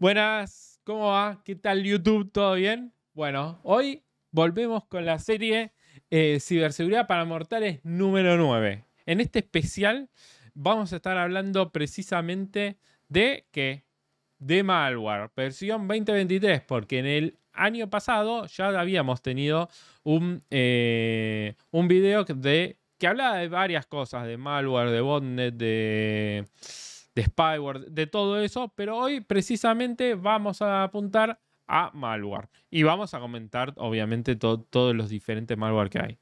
Buenas, ¿cómo va? ¿Qué tal YouTube? ¿Todo bien? Bueno, hoy volvemos con la serie eh, Ciberseguridad para Mortales número 9. En este especial vamos a estar hablando precisamente de qué? De malware, versión 2023, porque en el año pasado ya habíamos tenido un, eh, un video de, que hablaba de varias cosas, de malware, de botnet, de de spyware, de todo eso, pero hoy precisamente vamos a apuntar a malware y vamos a comentar obviamente todos los diferentes malware que hay.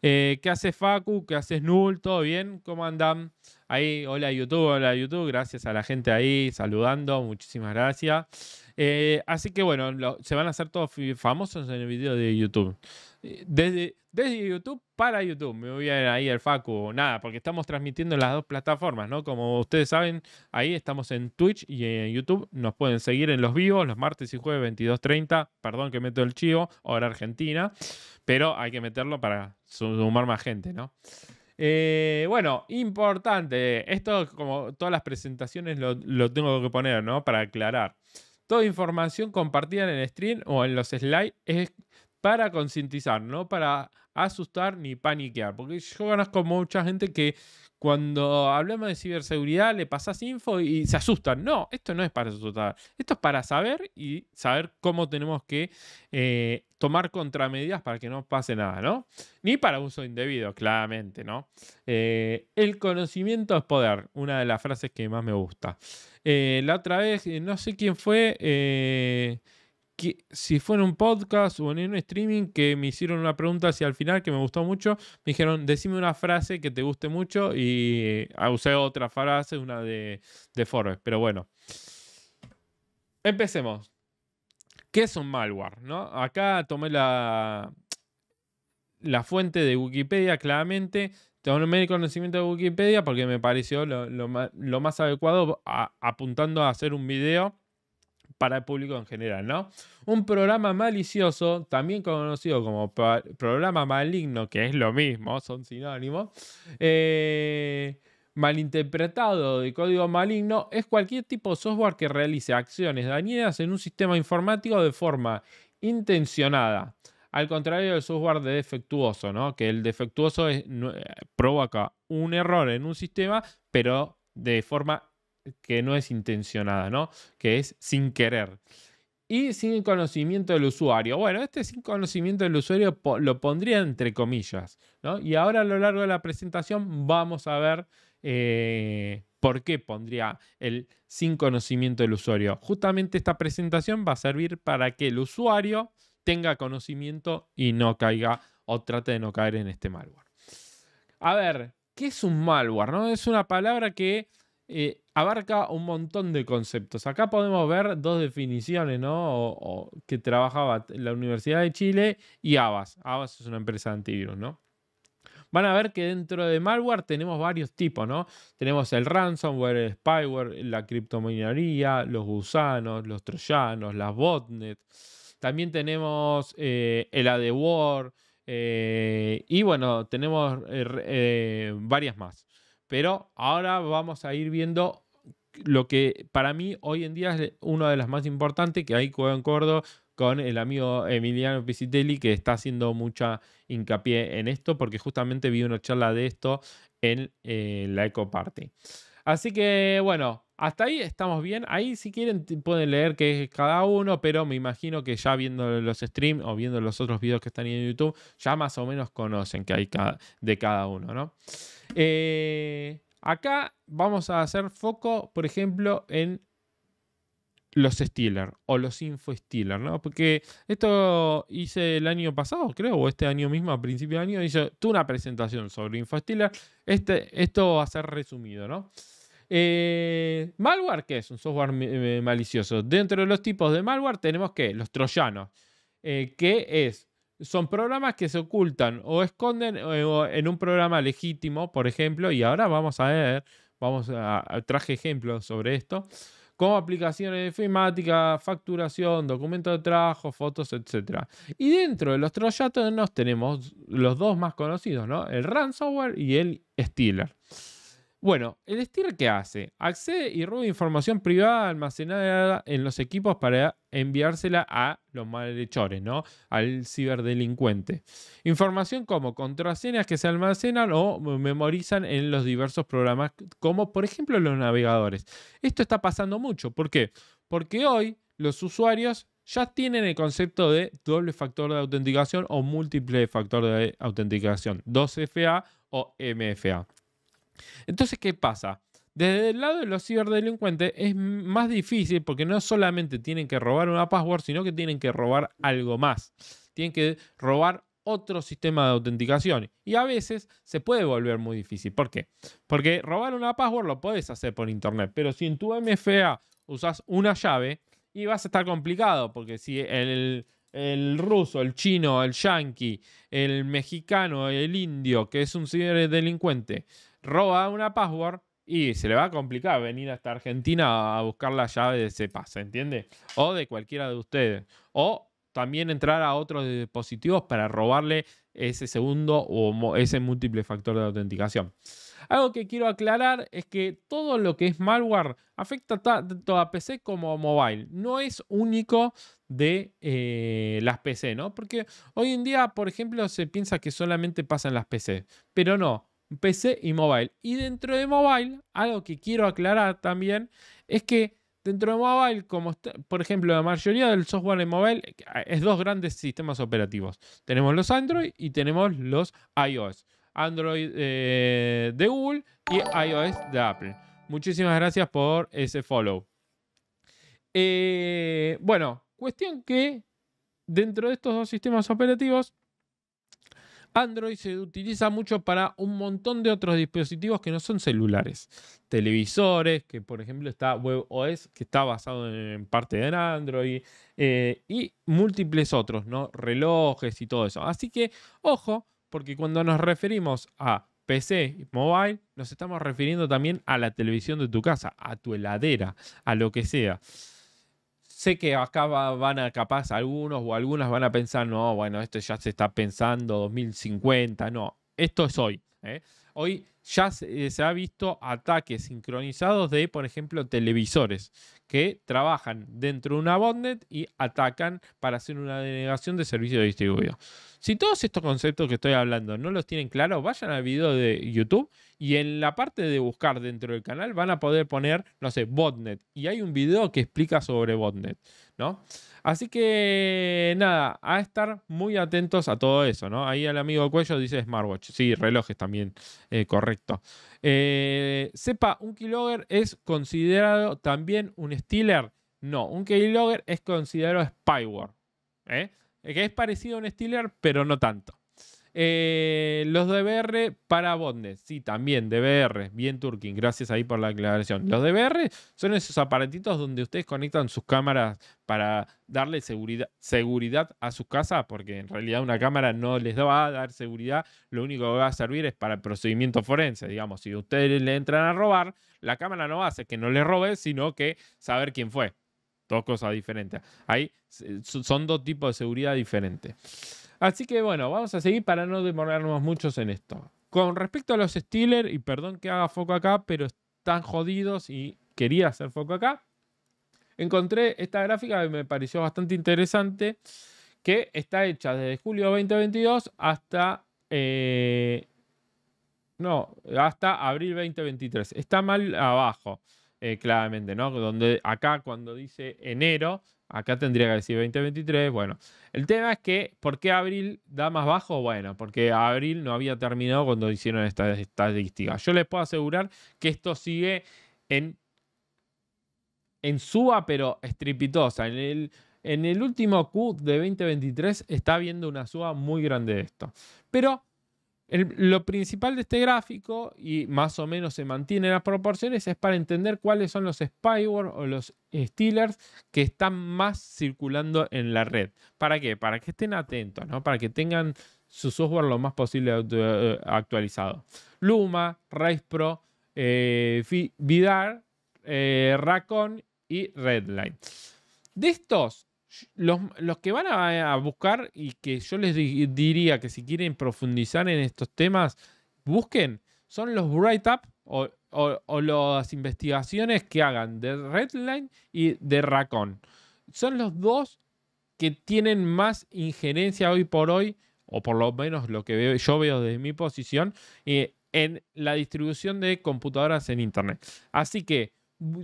Eh, ¿Qué hace Facu? ¿Qué haces Null? ¿Todo bien? ¿Cómo andan? Ahí, hola YouTube, hola YouTube, gracias a la gente ahí saludando, muchísimas gracias. Eh, así que bueno, se van a hacer todos famosos en el video de YouTube. Eh, desde, desde YouTube para YouTube, me voy a ahí el Facu, nada, porque estamos transmitiendo en las dos plataformas, ¿no? Como ustedes saben, ahí estamos en Twitch y en YouTube. Nos pueden seguir en los vivos los martes y jueves 22.30, perdón que meto el chivo, hora argentina, pero hay que meterlo para sumar más gente, ¿no? Eh, bueno, importante. Esto, como todas las presentaciones, lo, tengo que poner, ¿no? Para aclarar. Toda información compartida en el stream o en los slides es para concientizar, no para asustar ni paniquear. Porque yo conozco mucha gente que cuando hablamos de ciberseguridad le pasas info y se asustan. No, esto no es para asustar. Esto es para saber y saber cómo tenemos que eh, tomar contramedidas para que no pase nada, ¿no? Ni para uso indebido, claramente, ¿no? Eh, el conocimiento es poder, una de las frases que más me gusta. Eh, la otra vez, no sé quién fue que, si fue en un podcast o en un streaming que me hicieron una pregunta hacia el final que me gustó mucho. Me dijeron, decime una frase que te guste mucho y ah, usé otra frase, una de, de Forbes. Pero bueno, empecemos. ¿Qué es un malware? ¿no? Acá tomé la, la fuente de Wikipedia claramente. Tomé el conocimiento de Wikipedia porque me pareció lo, más adecuado apuntando a hacer un video para el público en general, ¿no? Un programa malicioso, también conocido como programa maligno, que es lo mismo, son sinónimos, eh, malinterpretado de código maligno, es cualquier tipo de software que realice acciones dañinas en un sistema informático de forma intencionada. Al contrario del software defectuoso, ¿no? Que el defectuoso eh, provoca un error en un sistema, pero de forma que no es intencionada, ¿no? Que es sin querer. Y sin conocimiento del usuario. Bueno, este sin conocimiento del usuario lo pondría entre comillas, ¿no? Y ahora a lo largo de la presentación vamos a ver eh, por qué pondría el sin conocimiento del usuario. Justamente esta presentación va a servir para que el usuario tenga conocimiento y no caiga o trate de no caer en este malware. A ver, ¿qué es un malware? No? Es una palabra que eh, abarca un montón de conceptos. Acá podemos ver dos definiciones, ¿no? que trabajaba la Universidad de Chile y Avas. Avas es una empresa de antivirus, ¿no? Van a ver que dentro de malware tenemos varios tipos, ¿no? Tenemos el ransomware, el spyware, la criptominería, los gusanos, los troyanos, las botnets. También tenemos eh, el ADWAR eh, y bueno, tenemos eh, varias más. Pero ahora vamos a ir viendo lo que para mí hoy en día es una de las más importantes que hay en con el amigo Emiliano Pisitelli que está haciendo mucha hincapié en esto porque justamente vi una charla de esto en eh, la Eco Party. Así que bueno, hasta ahí estamos bien. Ahí si quieren pueden leer qué es cada uno, pero me imagino que ya viendo los streams o viendo los otros videos que están en YouTube, ya más o menos conocen que hay de cada uno, ¿no? Eh, Acá vamos a hacer foco, por ejemplo, en los Steeler o los Info ¿no? Porque esto hice el año pasado, creo, o este año mismo, a principio de año, hice tú una presentación sobre Info Este, esto va a ser resumido, ¿no? Eh, malware, qué es un software eh, malicioso. Dentro de los tipos de malware tenemos que los troyanos, eh, ¿Qué que es son programas que se ocultan o esconden eh, en un programa legítimo, por ejemplo, y ahora vamos a ver, vamos a, traje ejemplos sobre esto, como aplicaciones de filmática, facturación, documento de trabajo, fotos, etc. Y dentro de los nos tenemos los dos más conocidos, ¿no? El ransomware y el stealer. Bueno, ¿el STIR qué hace? Accede y roba información privada almacenada en los equipos para enviársela a los malhechores, ¿no? Al ciberdelincuente. Información como contraseñas que se almacenan o memorizan en los diversos programas, como por ejemplo los navegadores. Esto está pasando mucho. ¿Por qué? Porque hoy los usuarios ya tienen el concepto de doble factor de autenticación o múltiple factor de autenticación, 2FA o MFA. Entonces, ¿qué pasa? Desde el lado de los ciberdelincuentes es más difícil porque no solamente tienen que robar una password, sino que tienen que robar algo más. Tienen que robar otro sistema de autenticación. Y a veces se puede volver muy difícil. ¿Por qué? Porque robar una password lo puedes hacer por internet, pero si en tu MFA usas una llave, y vas a estar complicado, porque si el, el ruso, el chino, el yanqui, el mexicano, el indio, que es un ciberdelincuente, roba una password y se le va a complicar venir hasta Argentina a buscar la llave de ese pase, ¿entiende? O de cualquiera de ustedes. O también entrar a otros dispositivos para robarle ese segundo o ese múltiple factor de autenticación. Algo que quiero aclarar es que todo lo que es malware afecta tanto a PC como a mobile. No es único de eh, las PC, ¿no? Porque hoy en día, por ejemplo, se piensa que solamente pasan las PC, pero no. PC y mobile. Y dentro de mobile, algo que quiero aclarar también es que dentro de mobile, como por ejemplo, la mayoría del software en mobile eh, es dos grandes sistemas operativos. Tenemos los Android y tenemos los iOS. Android eh, de Google y iOS de Apple. Muchísimas gracias por ese follow. Eh, bueno, cuestión que dentro de estos dos sistemas operativos Android se utiliza mucho para un montón de otros dispositivos que no son celulares. Televisores, que por ejemplo está WebOS, que está basado en parte en Android, eh, y múltiples otros, ¿no? Relojes y todo eso. Así que, ojo, porque cuando nos referimos a PC y mobile, nos estamos refiriendo también a la televisión de tu casa, a tu heladera, a lo que sea sé que acá van a capaz algunos o algunas van a pensar, no, bueno, esto ya se está pensando 2050, no, esto es hoy. ¿eh? hoy ya eh, se, ha visto ataques sincronizados de, por ejemplo, televisores que trabajan dentro de una botnet y atacan para hacer una denegación de servicio distribuido. Si todos estos conceptos que estoy hablando no los tienen claros, vayan al video de YouTube y en la parte de buscar dentro del canal van a poder poner, no sé, botnet. Y hay un video que explica sobre botnet, ¿no? Así que nada, a estar muy atentos a todo eso, ¿no? Ahí el amigo Cuello dice smartwatch. Sí, relojes también, eh, correcto. sepa, eh, un keylogger es considerado también un stealer. No, un keylogger es considerado spyware. ¿eh? Que es parecido a un stealer, pero no tanto. Eh, los DBR para bondes, sí, también DBR, bien Turkin, gracias ahí por la aclaración. Los DBR son esos aparatitos donde ustedes conectan sus cámaras para darle seguridad, seguridad a sus casas, porque en realidad una cámara no les va a dar seguridad, lo único que va a servir es para el procedimiento forense, digamos, si ustedes le entran a robar, la cámara no hace que no le robe, sino que saber quién fue. Dos cosas diferentes. Ahí eh, son dos tipos de seguridad diferentes. Así que bueno, vamos a seguir para no demorarnos muchos en esto. Con respecto a los Steelers, y perdón que haga foco acá, pero están jodidos y quería hacer foco acá, encontré esta gráfica que me pareció bastante interesante, que está hecha desde julio 2022 hasta... Eh, no, hasta abril 2023. Está mal abajo, eh, claramente, ¿no? Donde acá cuando dice enero Acá tendría que decir 2023. Bueno, el tema es que, ¿por qué abril da más bajo? Bueno, porque abril no había terminado cuando hicieron estas estadísticas. Yo les puedo asegurar que esto sigue en, en suba, pero estripitosa. En el, en el último Q de 2023 está habiendo una suba muy grande de esto. Pero lo principal de este gráfico, y más o menos se mantienen las proporciones, es para entender cuáles son los spyware o los stealers que están más circulando en la red. ¿Para qué? Para que estén atentos, para que tengan su software lo más posible eh, actualizado. Luma, Rise Pro, eh, Vidar, eh, Racon y Redline. De estos, los, que van a, buscar y que yo les diría que si quieren profundizar en estos temas, busquen, son los write-up o, las investigaciones que hagan de Redline y de Racon. Son los dos que tienen más injerencia hoy por hoy, o por lo menos lo que veo, yo veo desde mi posición, eh, en la distribución de computadoras en Internet. Así que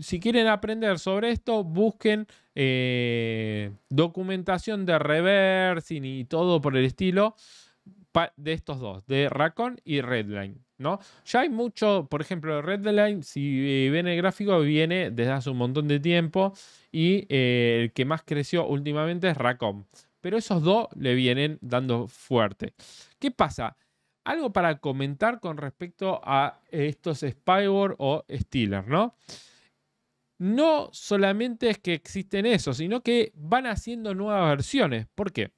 si quieren aprender sobre esto, busquen eh, documentación de reversing y todo por el estilo de estos dos, de Racon y Redline. ¿no? Ya hay mucho, por ejemplo, Redline, si eh, ven el gráfico, viene desde hace un montón de tiempo y eh, el que más creció últimamente es Racon. Pero esos dos le vienen dando fuerte. ¿Qué pasa? Algo para comentar con respecto a estos spyware o Stealer, ¿no? no solamente es que existen eso, sino que van haciendo nuevas versiones. ¿Por qué?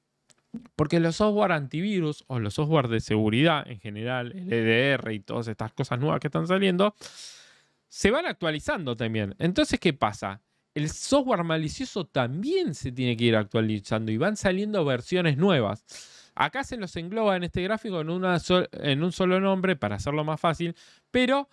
Porque los software antivirus o los software de seguridad en general, el EDR y todas estas cosas nuevas que están saliendo, se van actualizando también. Entonces, ¿qué pasa? El software malicioso también se tiene que ir actualizando y van saliendo versiones nuevas. Acá se los engloba en este gráfico en, en un solo nombre para hacerlo más fácil, pero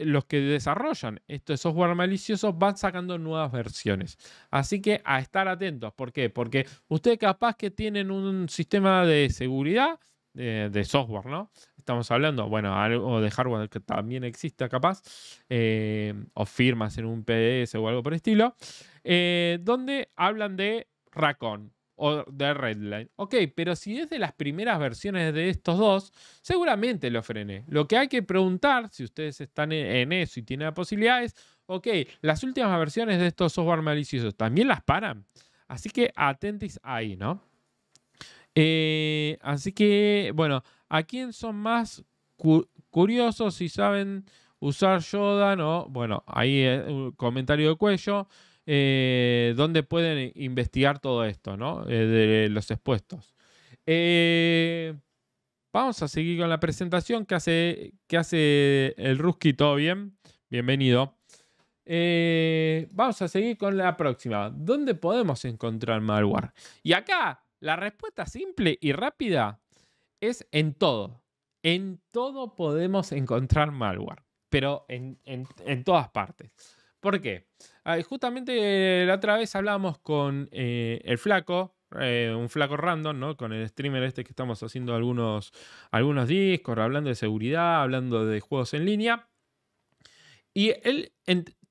los que desarrollan estos software maliciosos van sacando nuevas versiones. Así que a estar atentos. ¿Por qué? Porque ustedes capaz que tienen un sistema de seguridad de software, ¿no? Estamos hablando, bueno, algo de hardware que también existe capaz, eh, o firmas en un PDS o algo por el estilo, eh, donde hablan de RACON o de Redline. Ok, pero si es de las primeras versiones de estos dos, seguramente lo frené. Lo que hay que preguntar, si ustedes están e-, en eso y tienen la posibilidad, es, ok, las últimas versiones de estos software maliciosos también las paran. Así que atentis ahí, ¿no? Eh, así que, bueno, ¿a quién son más curiosos y saben usar Yoda, o, bueno, ahí eh, un comentario de cuello eh, donde pueden investigar todo esto, ¿no? Eh, de los expuestos. Eh, vamos a seguir con la presentación que hace, que hace el Ruski, todo bien. Bienvenido. Eh, vamos a seguir con la próxima. ¿Dónde podemos encontrar malware? Y acá la respuesta simple y rápida es en todo. En todo podemos encontrar malware, pero en, en todas partes. ¿Por qué? Ah, justamente eh, la otra vez hablábamos con eh, el flaco, eh, un flaco random, ¿no? Con el streamer este que estamos haciendo algunos, algunos discos, hablando de seguridad, hablando de juegos en línea. Y él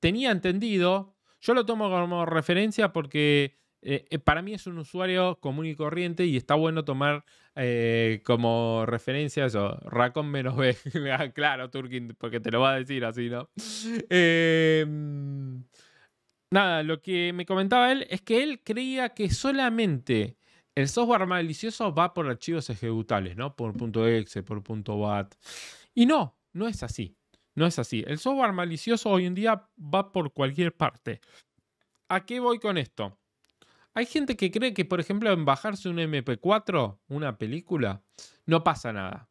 tenía entendido, yo lo tomo como referencia porque eh, eh, para mí es un usuario común y corriente y está bueno tomar eh, como referencia eso, Racón menos B. Ah, claro, Turkin, porque te lo va a decir así, ¿no? Em, nada, lo que me comentaba él es que él creía que solamente el software malicioso va por archivos ejecutables, ¿no? Por .exe, por .bat. Y no, no es así. No es así. El software malicioso hoy en día va por cualquier parte. ¿A qué voy con esto? Hay gente que cree que, por ejemplo, en bajarse un MP4, una película, no pasa nada.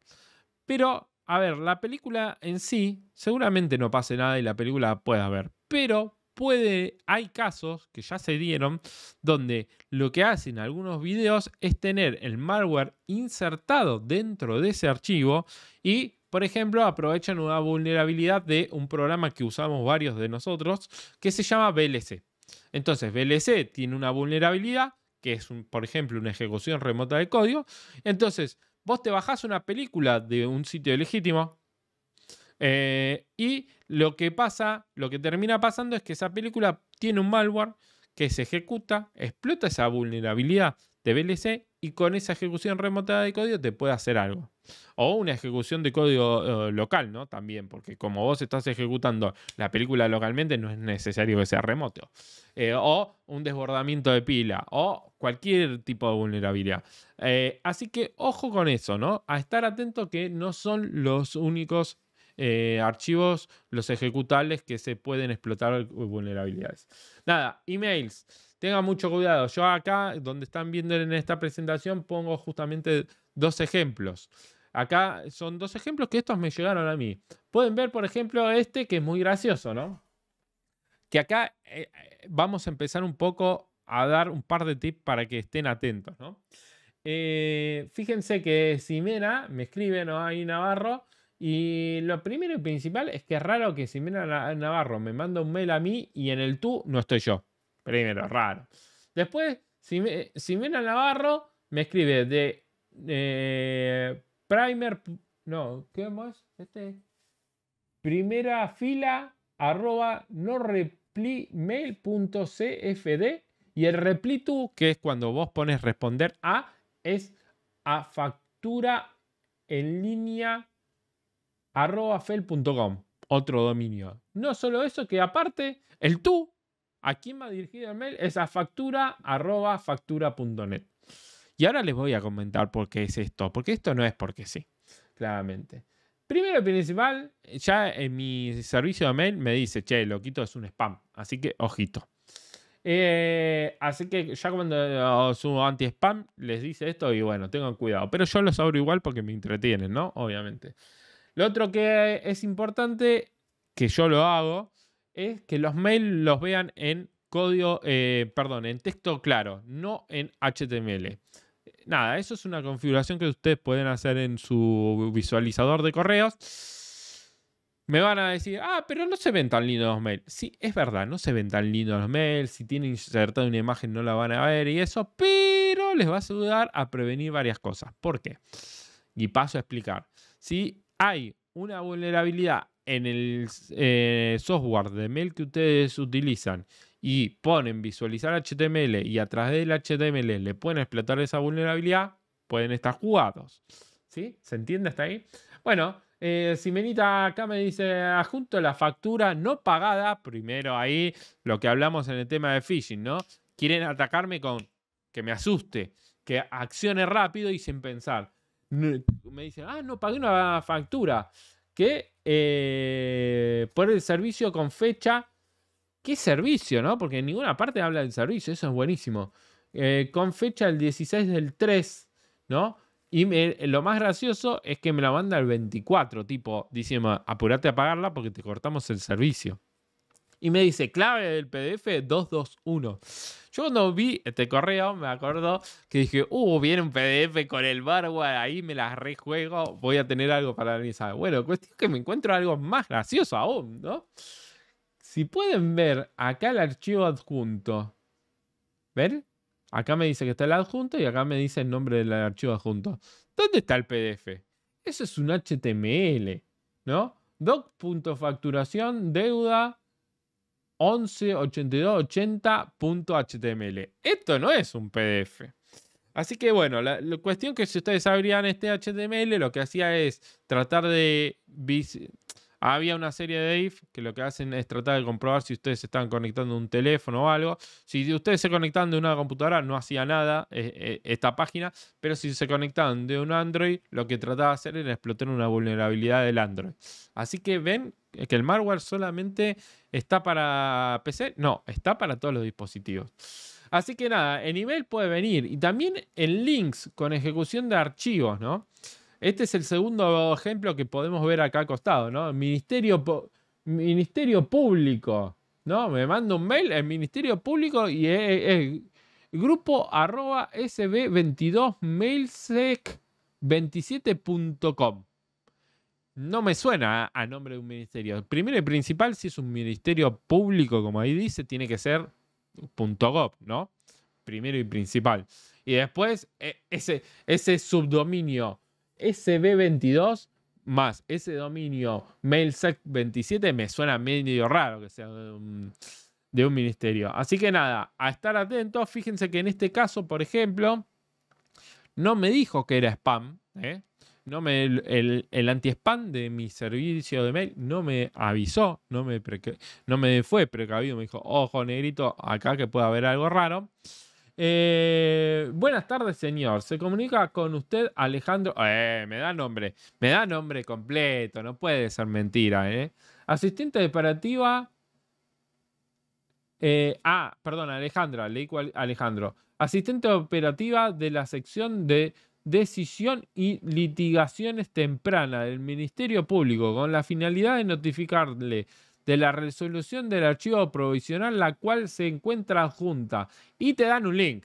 Pero, a ver, la película en sí, seguramente no pase nada y la película puede pueda Pero puede, hay casos que ya se dieron, donde lo que hacen algunos videos es tener el malware insertado dentro de ese archivo y por ejemplo, aprovechan una vulnerabilidad de un programa que usamos varios de nosotros que se llama VLC. Entonces, VLC tiene una vulnerabilidad, que es, por ejemplo, una ejecución remota de código. Entonces, vos te bajás una película de un sitio legítimo eh, y lo que pasa, lo que termina pasando es que esa película tiene un malware que se ejecuta, explota esa vulnerabilidad de VLC y con esa ejecución remota de código te puede hacer algo. O una ejecución de código eh, local, ¿no? También, porque como vos estás ejecutando la película localmente, no es necesario que sea remoto. Eh, o un desbordamiento de pila, o cualquier tipo de vulnerabilidad. Eh, así que ojo con eso, ¿no? A estar atento que no son los únicos archivos, los ejecutables que se pueden explotar vulnerabilidades. Nada, emails. Tengan mucho cuidado. Yo acá, donde están viendo en esta presentación, pongo justamente dos ejemplos. Acá son dos ejemplos que estos me llegaron a mí. Pueden ver, por ejemplo, este que es muy gracioso, ¿no? Que acá eh, eh, vamos a empezar un poco a dar un par de tips para que estén atentos, ¿no? Eh, fíjense que Simena me escribe, ¿no? hay Navarro. Y lo primero y principal es que es raro que Simena Navarro me manda un mail a mí y en el tú no estoy yo. Primero, raro. Después, si Simena eh, Navarro me escribe de eh, primer. No, ¿qué más? Este, primera fila arroba no cfd. y el replitu, que es cuando vos pones responder a, es a factura en línea arroba fel.com, otro dominio. No solo eso, que aparte el tú ¿A quién va dirigido el mail? Es a factura factura.net. Y ahora les voy a comentar por qué es esto, porque esto no es porque sí, claramente. Primero principal, ya en mi servicio de mail me dice, che, loquito es un spam, así que ojito. Eh, así que ya cuando oh, subo anti-spam les dice esto y bueno, tengan cuidado. Pero yo los abro igual porque me entretienen, ¿no? Obviamente. Lo otro que es importante, que yo lo hago, es que los mails los vean en código, eh, perdón, en texto claro, no en HTML. Eh, nada, eso es una configuración que ustedes pueden hacer en su visualizador de correos. Me van a decir, ah, pero no se ven tan lindos los mails. Sí, es verdad, no se ven tan lindos los mails. Si tienen insertada una imagen no la van a ver y eso, pero les va a ayudar a prevenir varias cosas. ¿Por qué? Y paso a explicar. Si hay una vulnerabilidad en el eh, software de mail que ustedes utilizan y ponen visualizar HTML y a través del HTML le pueden explotar esa vulnerabilidad, pueden estar jugados. ¿Sí? ¿Se entiende hasta ahí? Bueno, eh, Simenita acá me dice, adjunto la factura no pagada, primero ahí lo que hablamos en el tema de phishing, ¿no? Quieren atacarme con que me asuste, que accione rápido y sin pensar. Me dicen, ah, no pagué una factura. Que eh, por el servicio con fecha. ¿Qué servicio, no? Porque en ninguna parte habla del servicio, eso es buenísimo. Eh, con fecha el 16 del 3, ¿no? Y lo más gracioso es que me la manda el 24, tipo, diciendo, apurate a pagarla porque te cortamos el servicio. Y me dice, clave del PDF 221. Yo cuando vi este correo, me acuerdo que dije, uh, viene un PDF con el barware, ahí me las rejuego, voy a tener algo para analizar. Bueno, cuestión que me encuentro algo más gracioso aún, ¿no? Si pueden ver acá el archivo adjunto, ¿ven? Acá me dice que está el adjunto y acá me dice el nombre del archivo adjunto. ¿Dónde está el PDF? Eso es un HTML, ¿no? Doc.facturación, deuda, 11.82.80.html Esto no es un PDF. Así que bueno, la, cuestión que si ustedes abrían este HTML, lo que hacía es tratar de... Había una serie de if que lo que hacen es tratar de comprobar si ustedes están conectando un teléfono o algo. Si ustedes se conectan de una computadora, no hacía nada eh, eh, esta página, pero si se conectan de un Android, lo que trataba de hacer era explotar una vulnerabilidad del Android. Así que ven eh, que el malware solamente está para PC. No, está para todos los dispositivos. Así que nada, en nivel puede venir. Y también en links con ejecución de archivos, ¿no? Este es el segundo ejemplo que podemos ver acá acostado, ¿no? Ministerio, Ministerio Público, ¿no? Me manda un mail en Ministerio Público y es, e, grupo arroba sb22mailsec27.com. No me suena a nombre de un ministerio. Primero y principal, si es un ministerio público, como ahí dice, tiene que ser .gov, ¿no? Primero y principal. Y después, e, ese, subdominio SB22 más ese dominio MailSec27 me suena medio raro que sea de un, ministerio. Así que nada, a estar atentos. Fíjense que en este caso, por ejemplo, no me dijo que era spam, ¿eh? no me, el, anti-spam de mi servicio de mail no me avisó, no me, no me fue precavido, me dijo, ojo negrito, acá que puede haber algo raro. Eh, buenas tardes, señor. Se comunica con usted Alejandro. Eh, me da nombre, me da nombre completo, no puede ser mentira, ¿eh? Asistente operativa. Eh, ah, perdón, Alejandra, leí cual, Alejandro. Asistente operativa de la sección de decisión y litigaciones tempranas del Ministerio Público con la finalidad de notificarle de la resolución del archivo provisional la cual se encuentra adjunta y te dan un link.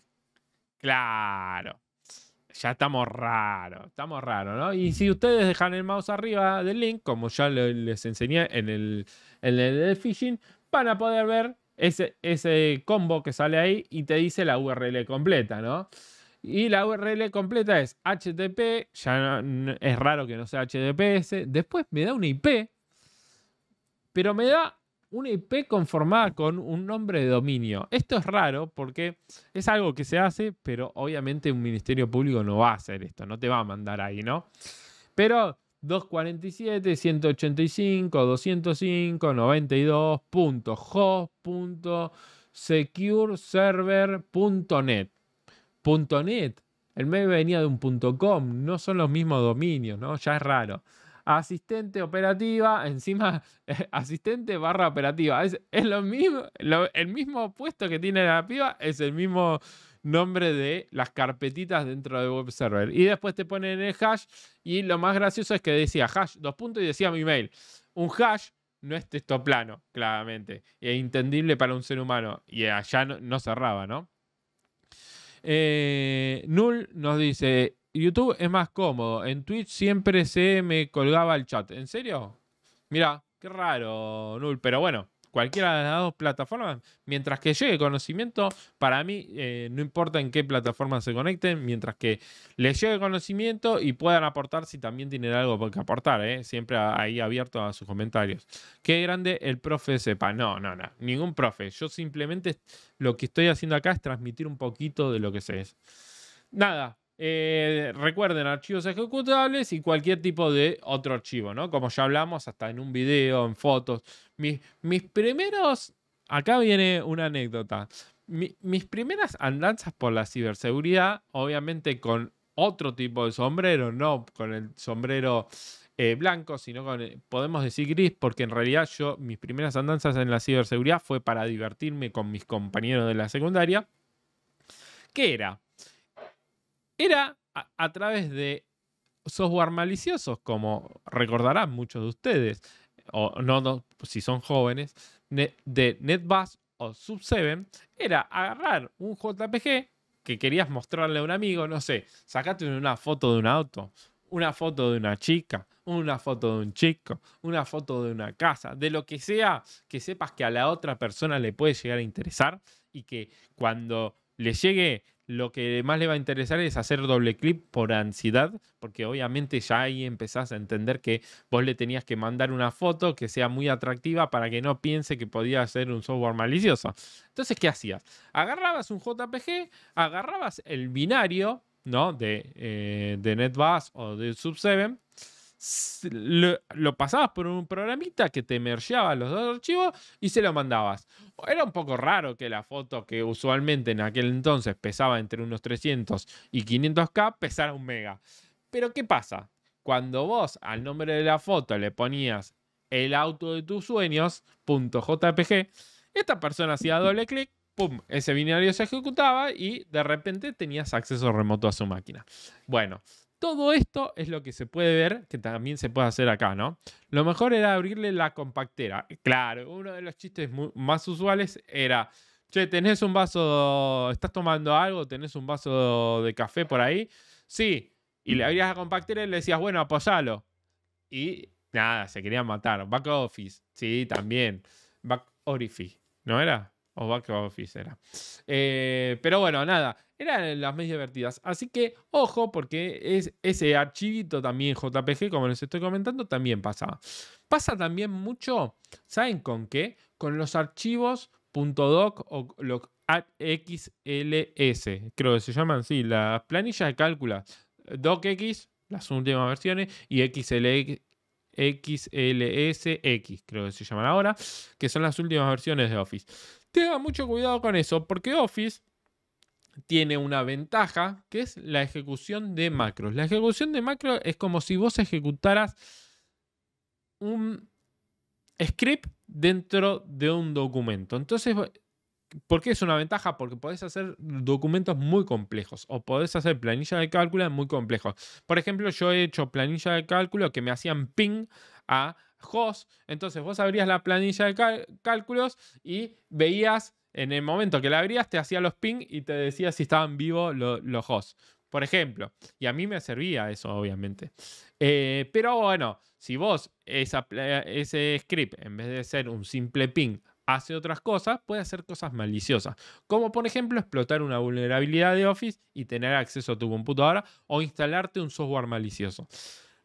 Claro. Ya estamos raro estamos raro ¿no? Y si ustedes dejan el mouse arriba del link, como ya les enseñé en el, en el phishing, van a poder ver ese, ese combo que sale ahí y te dice la URL completa, ¿no? Y la URL completa es HTTP, ya es raro que no sea HTTPS. Después me da una IP, pero me da una IP conformada con un nombre de dominio. Esto es raro porque es algo que se hace, pero obviamente un ministerio público no va a hacer esto, no te va a mandar ahí, ¿no? Pero 247, 185, 205, 92.host.secureServer.net. .net, el mail venía de un .com, no son los mismos dominios, ¿no? Ya es raro. Asistente operativa, encima eh, asistente barra operativa. Es, lo mismo, el mismo puesto que tiene la piba, es el mismo nombre de las carpetitas dentro de web server. Y después te ponen el hash y lo más gracioso es que decía hash, dos puntos y decía mi mail. Un hash no es texto plano, claramente. E entendible para un ser humano. Y allá no cerraba, ¿no? Eh, Null nos dice, YouTube es más cómodo, en Twitch siempre se me colgaba el chat. ¿En serio? Mira, qué raro, Null, pero bueno cualquiera de las dos plataformas, mientras que llegue conocimiento, para mí eh, no importa en qué plataforma se conecten, mientras que les llegue conocimiento y puedan aportar si también tienen algo que aportar, eh, siempre ahí abierto a sus comentarios. Qué grande el profe sepa. No, no, no, ningún profe. Yo simplemente lo que estoy haciendo acá es transmitir un poquito de lo que sé. Nada, eh, recuerden archivos ejecutables y cualquier tipo de otro archivo, ¿no? Como ya hablamos, hasta en un video, en fotos. Mis, mis primeros. Acá viene una anécdota. mis primeras andanzas por la ciberseguridad, obviamente con otro tipo de sombrero, no con el sombrero eh, blanco, sino con, eh, podemos decir gris, porque en realidad yo, mis primeras andanzas en la ciberseguridad fue para divertirme con mis compañeros de la secundaria. ¿Qué era? era a, través de software maliciosos, como recordarán muchos de ustedes, o no, si son jóvenes, de NetBus o Sub7, era agarrar un JPG que querías mostrarle a un amigo, no sé, sacate una foto de un auto, una foto de una chica, una foto de un chico, una foto de una casa, de lo que sea que sepas que a la otra persona le puede llegar a interesar y que cuando le llegue lo que más le va a interesar es hacer doble clic por ansiedad, porque obviamente ya ahí empezás a entender que vos le tenías que mandar una foto que sea muy atractiva para que no piense que podía ser un software malicioso. Entonces, ¿qué hacías? Agarrabas un JPG, agarrabas el binario ¿no? de, eh, de NetBus o de Sub7 lo, pasabas por un programita que te mergeaba los dos archivos y se lo mandabas. Era un poco raro que la foto que usualmente en aquel entonces pesaba entre unos 300 y 500k pesara un mega. Pero ¿qué pasa? Cuando vos al nombre de la foto le ponías el auto de tus sueños, .jpg, esta persona hacía doble clic pum, ese binario se ejecutaba y de repente tenías acceso remoto a su máquina. Bueno, todo esto es lo que se puede ver, que también se puede hacer acá, ¿no? Lo mejor era abrirle la compactera. Claro, uno de los chistes más usuales era, che, tenés un vaso, estás tomando algo, tenés un vaso de café por ahí. Sí, y le abrías la compactera y le decías, bueno, apoyalo. Y nada, se querían matar. Back office, sí, también. Back orifice, ¿no era? O back office era. Eh, pero bueno, nada eran las más divertidas. Así que ojo, porque ese archivito también JPG, como les estoy comentando, también pasa. Pasa también mucho, ¿saben con qué? Con los archivos .doc o XLS, creo que se llaman, sí, las planillas de cálculo. DocX, las últimas versiones, y XLSX, creo que se llaman ahora, que son las últimas versiones de Office. Tengan mucho cuidado con eso, porque Office tiene una ventaja que es la ejecución de macros. La ejecución de macros es como si vos ejecutaras un script dentro de un documento. Entonces, ¿por qué es una ventaja? Porque podés hacer documentos muy complejos o podés hacer planillas de cálculo muy complejos. Por ejemplo, yo he hecho planillas de cálculo que me hacían ping a host. Entonces, vos abrías la planilla de cálculos y veías en el momento que la abrías te hacía los ping y te decía si estaban vivos los hosts. Por ejemplo, y a mí me servía eso, obviamente. Eh, pero bueno, si vos ese script, en vez de ser un simple ping, hace otras cosas, puede hacer cosas maliciosas. Como por ejemplo explotar una vulnerabilidad de Office y tener acceso a tu computadora o instalarte un software malicioso.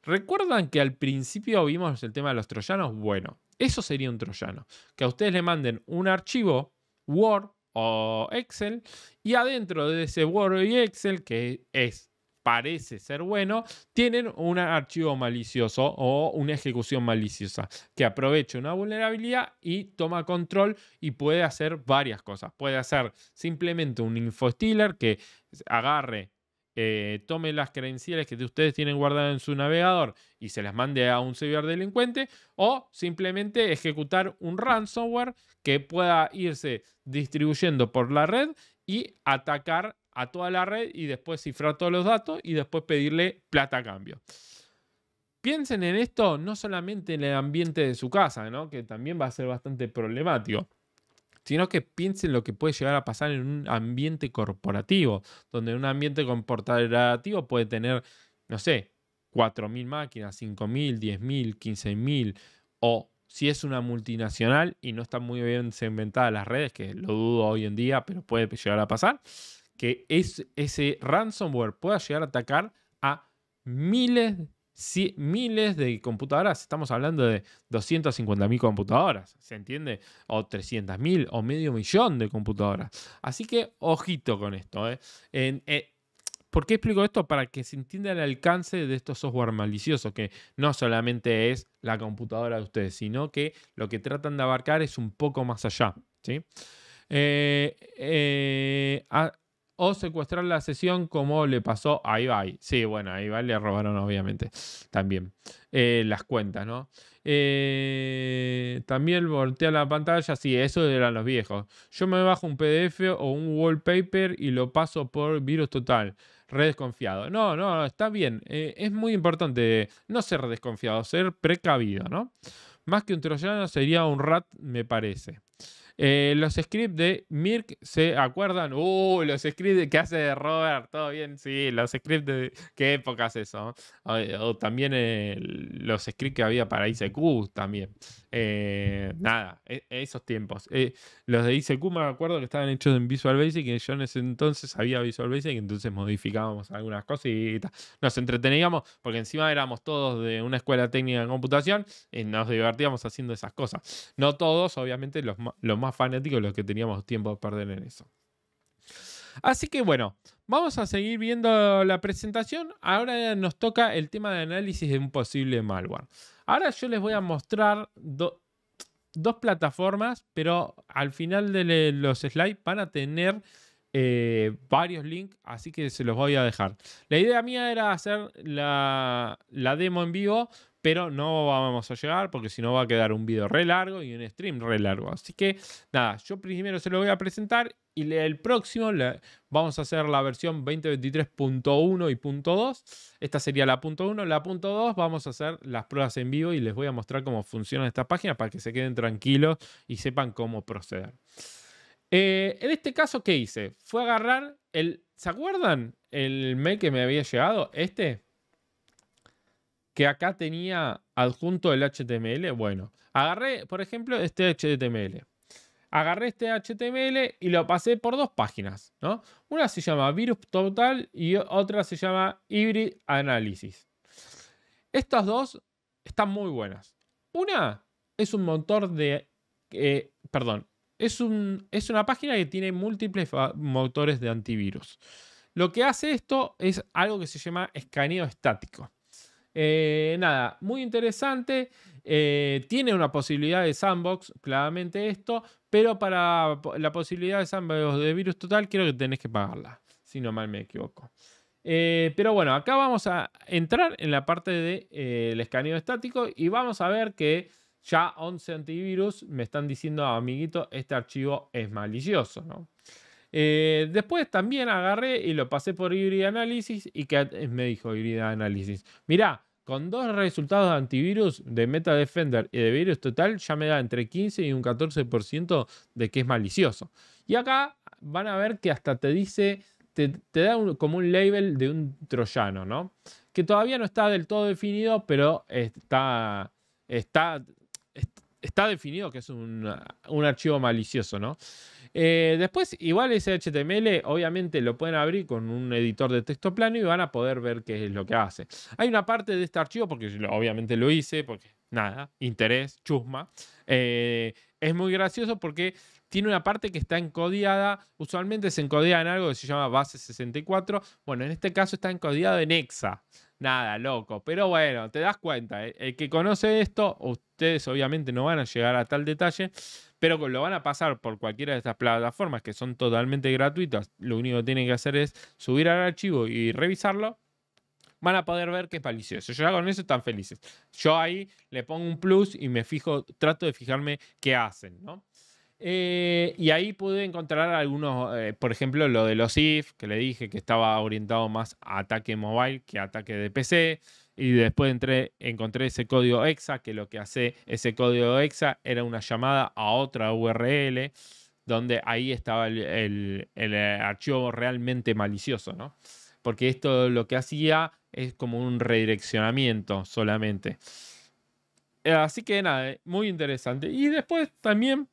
¿Recuerdan que al principio vimos el tema de los troyanos? Bueno, eso sería un troyano. Que a ustedes le manden un archivo Word o Excel. Y adentro de ese Word y Excel, que es parece ser bueno, tienen un archivo malicioso o una ejecución maliciosa que aprovecha una vulnerabilidad y toma control y puede hacer varias cosas. Puede hacer simplemente un info que agarre eh, tome las credenciales que ustedes tienen guardadas en su navegador y se las mande a un delincuente o simplemente ejecutar un ransomware que pueda irse distribuyendo por la red y atacar a toda la red y después cifrar todos los datos y después pedirle plata a cambio. Piensen en esto no solamente en el ambiente de su casa, que también va a ser bastante problemático sino que piensen lo que puede llegar a pasar en un ambiente corporativo, donde un ambiente corporativo puede tener, no sé, 4.000 máquinas, 5.000, 10.000, 15.000, o si es una multinacional y no están muy bien segmentadas las redes, que lo dudo hoy en día, pero puede llegar a pasar, que ese ransomware pueda llegar a atacar a miles de miles de computadoras, estamos hablando de 250.000 computadoras, ¿se entiende? O 300.000 o medio millón de computadoras. Así que ojito con esto. ¿eh? Eh, ¿Por qué explico esto? Para que se entienda el alcance de estos software maliciosos, que no solamente es la computadora de ustedes, sino que lo que tratan de abarcar es un poco más allá. Eh, o secuestrar la sesión como le pasó a Ibai. Sí, bueno, a Ibai le robaron obviamente también eh, las cuentas, ¿no? Eh, también voltea la pantalla, sí, eso eran los viejos. Yo me bajo un PDF o un wallpaper y lo paso por virus total. Redesconfiado. No, no, está bien. Eh, es muy importante no ser desconfiado, ser precavido, ¿no? Más que un troyano sería un rat, me parece. Eh, los scripts de Mirk se acuerdan. Uh, los scripts que hace Robert, todo bien, sí, los scripts de. ¿Qué época es eso? O, también los scripts que había para ICQ también. Eh, nada, e-, esos tiempos. Eh, los de ICQ me acuerdo que estaban hechos en Visual Basic y yo en ese entonces sabía Visual Basic, entonces modificábamos algunas cositas, nos entreteníamos, porque encima éramos todos de una escuela técnica de computación y nos divertíamos haciendo esas cosas. No todos, obviamente, los, los más fanáticos, los que teníamos tiempo de perder en eso. Así que bueno, Vamos a seguir viendo la presentación. Ahora nos toca el tema de análisis de un posible malware. Ahora yo les voy a mostrar dos plataformas, pero al final de los slides van a tener eh, varios links, así que se los voy a dejar. La idea mía era hacer la, la demo en vivo, pero no vamos a llegar porque si no va a quedar un video re largo y un stream re largo. Así que nada, yo primero se lo voy a presentar y el próximo vamos a hacer la versión 2023.1 y .2. Esta sería la .1. La .2 vamos a hacer las pruebas en vivo y les voy a mostrar cómo funciona esta página para que se queden tranquilos y sepan cómo proceder. Eh, en este caso, ¿qué hice? Fue agarrar el... ¿Se acuerdan el mail que me había llegado? Este. Que acá tenía adjunto el HTML. Bueno, agarré, por ejemplo, este HTML agarré este HTML y lo pasé por dos páginas, ¿no? Una se llama Virus Total y otra se llama Hybrid Analysis. Estas dos están muy buenas. Una es un motor de... Eh, perdón, es, un, es una página que tiene múltiples motores de antivirus. Lo que hace esto es algo que se llama escaneo estático. Eh, nada, muy interesante. Eh, tiene una posibilidad de sandbox, claramente esto, pero para la posibilidad de de virus total, creo que tenés que pagarla, si no mal me equivoco. Eh, pero bueno, acá vamos a entrar en la parte del de, eh, escaneo estático y vamos a ver que ya 11 antivirus me están diciendo, ah, amiguito, este archivo es malicioso, eh, después también agarré y lo pasé por híbrida análisis y que me dijo híbrida análisis, mirá, con dos resultados de antivirus de Meta Defender y de virus total, ya me da entre 15 y un 14% de que es malicioso. Y acá van a ver que hasta te dice, te, da como un label de un troyano, ¿no? Que todavía no está del todo definido, pero está, está, está definido que es un, un archivo malicioso, ¿no? Eh, después, igual ese HTML, obviamente lo pueden abrir con un editor de texto plano y van a poder ver qué es lo que hace. Hay una parte de este archivo, porque obviamente lo hice, porque nada, interés, chusma. Eh, es muy gracioso porque tiene una parte que está encodiada, usualmente se encodea en algo que se llama base 64, bueno, en este caso está encodiado en hexa. Nada, loco. Pero bueno, te das cuenta. Eh, el que conoce esto, ustedes obviamente no van a llegar a tal detalle, pero lo van a pasar por cualquiera de estas plataformas que son totalmente gratuitas. Lo único que tienen que hacer es subir al archivo y revisarlo. Van a poder ver que es malicioso. Yo ya con eso están felices. Yo ahí le pongo un plus y me fijo, trato de fijarme qué hacen, ¿no? Eh, y ahí pude encontrar algunos, eh, por ejemplo, lo de los IF, que le dije que estaba orientado más a ataque mobile que a ataque de PC. Y después encontré ese código EXA, que lo que hace ese código EXA era una llamada a otra URL, donde ahí estaba el, el eh, archivo realmente malicioso, ¿no? Porque esto lo que hacía es como un redireccionamiento solamente. Así que nada, muy interesante. Y después también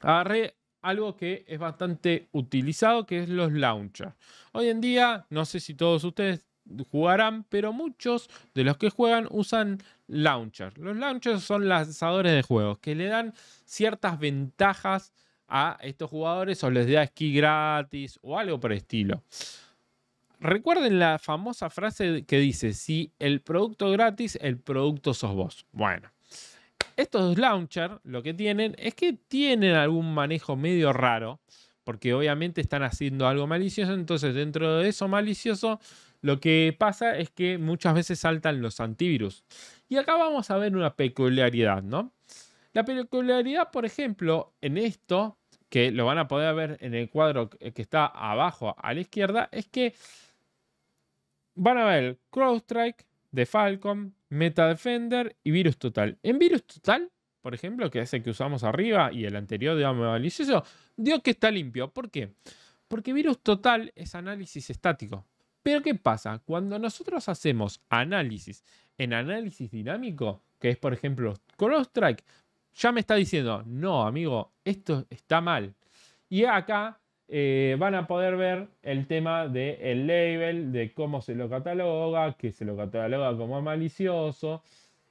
agarré algo que es bastante utilizado, que es los launchers. Hoy en día, no sé si todos ustedes jugarán, pero muchos de los que juegan usan launchers. Los launchers son lanzadores de juegos que le dan ciertas ventajas a estos jugadores o les da esquí gratis o algo por el estilo. Recuerden la famosa frase que dice, si el producto gratis, el producto sos vos. Bueno, estos launchers lo que tienen es que tienen algún manejo medio raro, porque obviamente están haciendo algo malicioso, entonces dentro de eso malicioso lo que pasa es que muchas veces saltan los antivirus. Y acá vamos a ver una peculiaridad, ¿no? La peculiaridad, por ejemplo, en esto, que lo van a poder ver en el cuadro que está abajo a la izquierda, es que van a ver CrowdStrike de Falcon, Meta Defender y Virus Total. En Virus Total, por ejemplo, que es el que usamos arriba y el anterior de análisis, dios que está limpio. ¿Por qué? Porque Virus Total es análisis estático. Pero ¿qué pasa? Cuando nosotros hacemos análisis en análisis dinámico, que es por ejemplo Cross-Strike, ya me está diciendo, no, amigo, esto está mal. Y acá eh, van a poder ver el tema del el label, de cómo se lo cataloga, que se lo cataloga como malicioso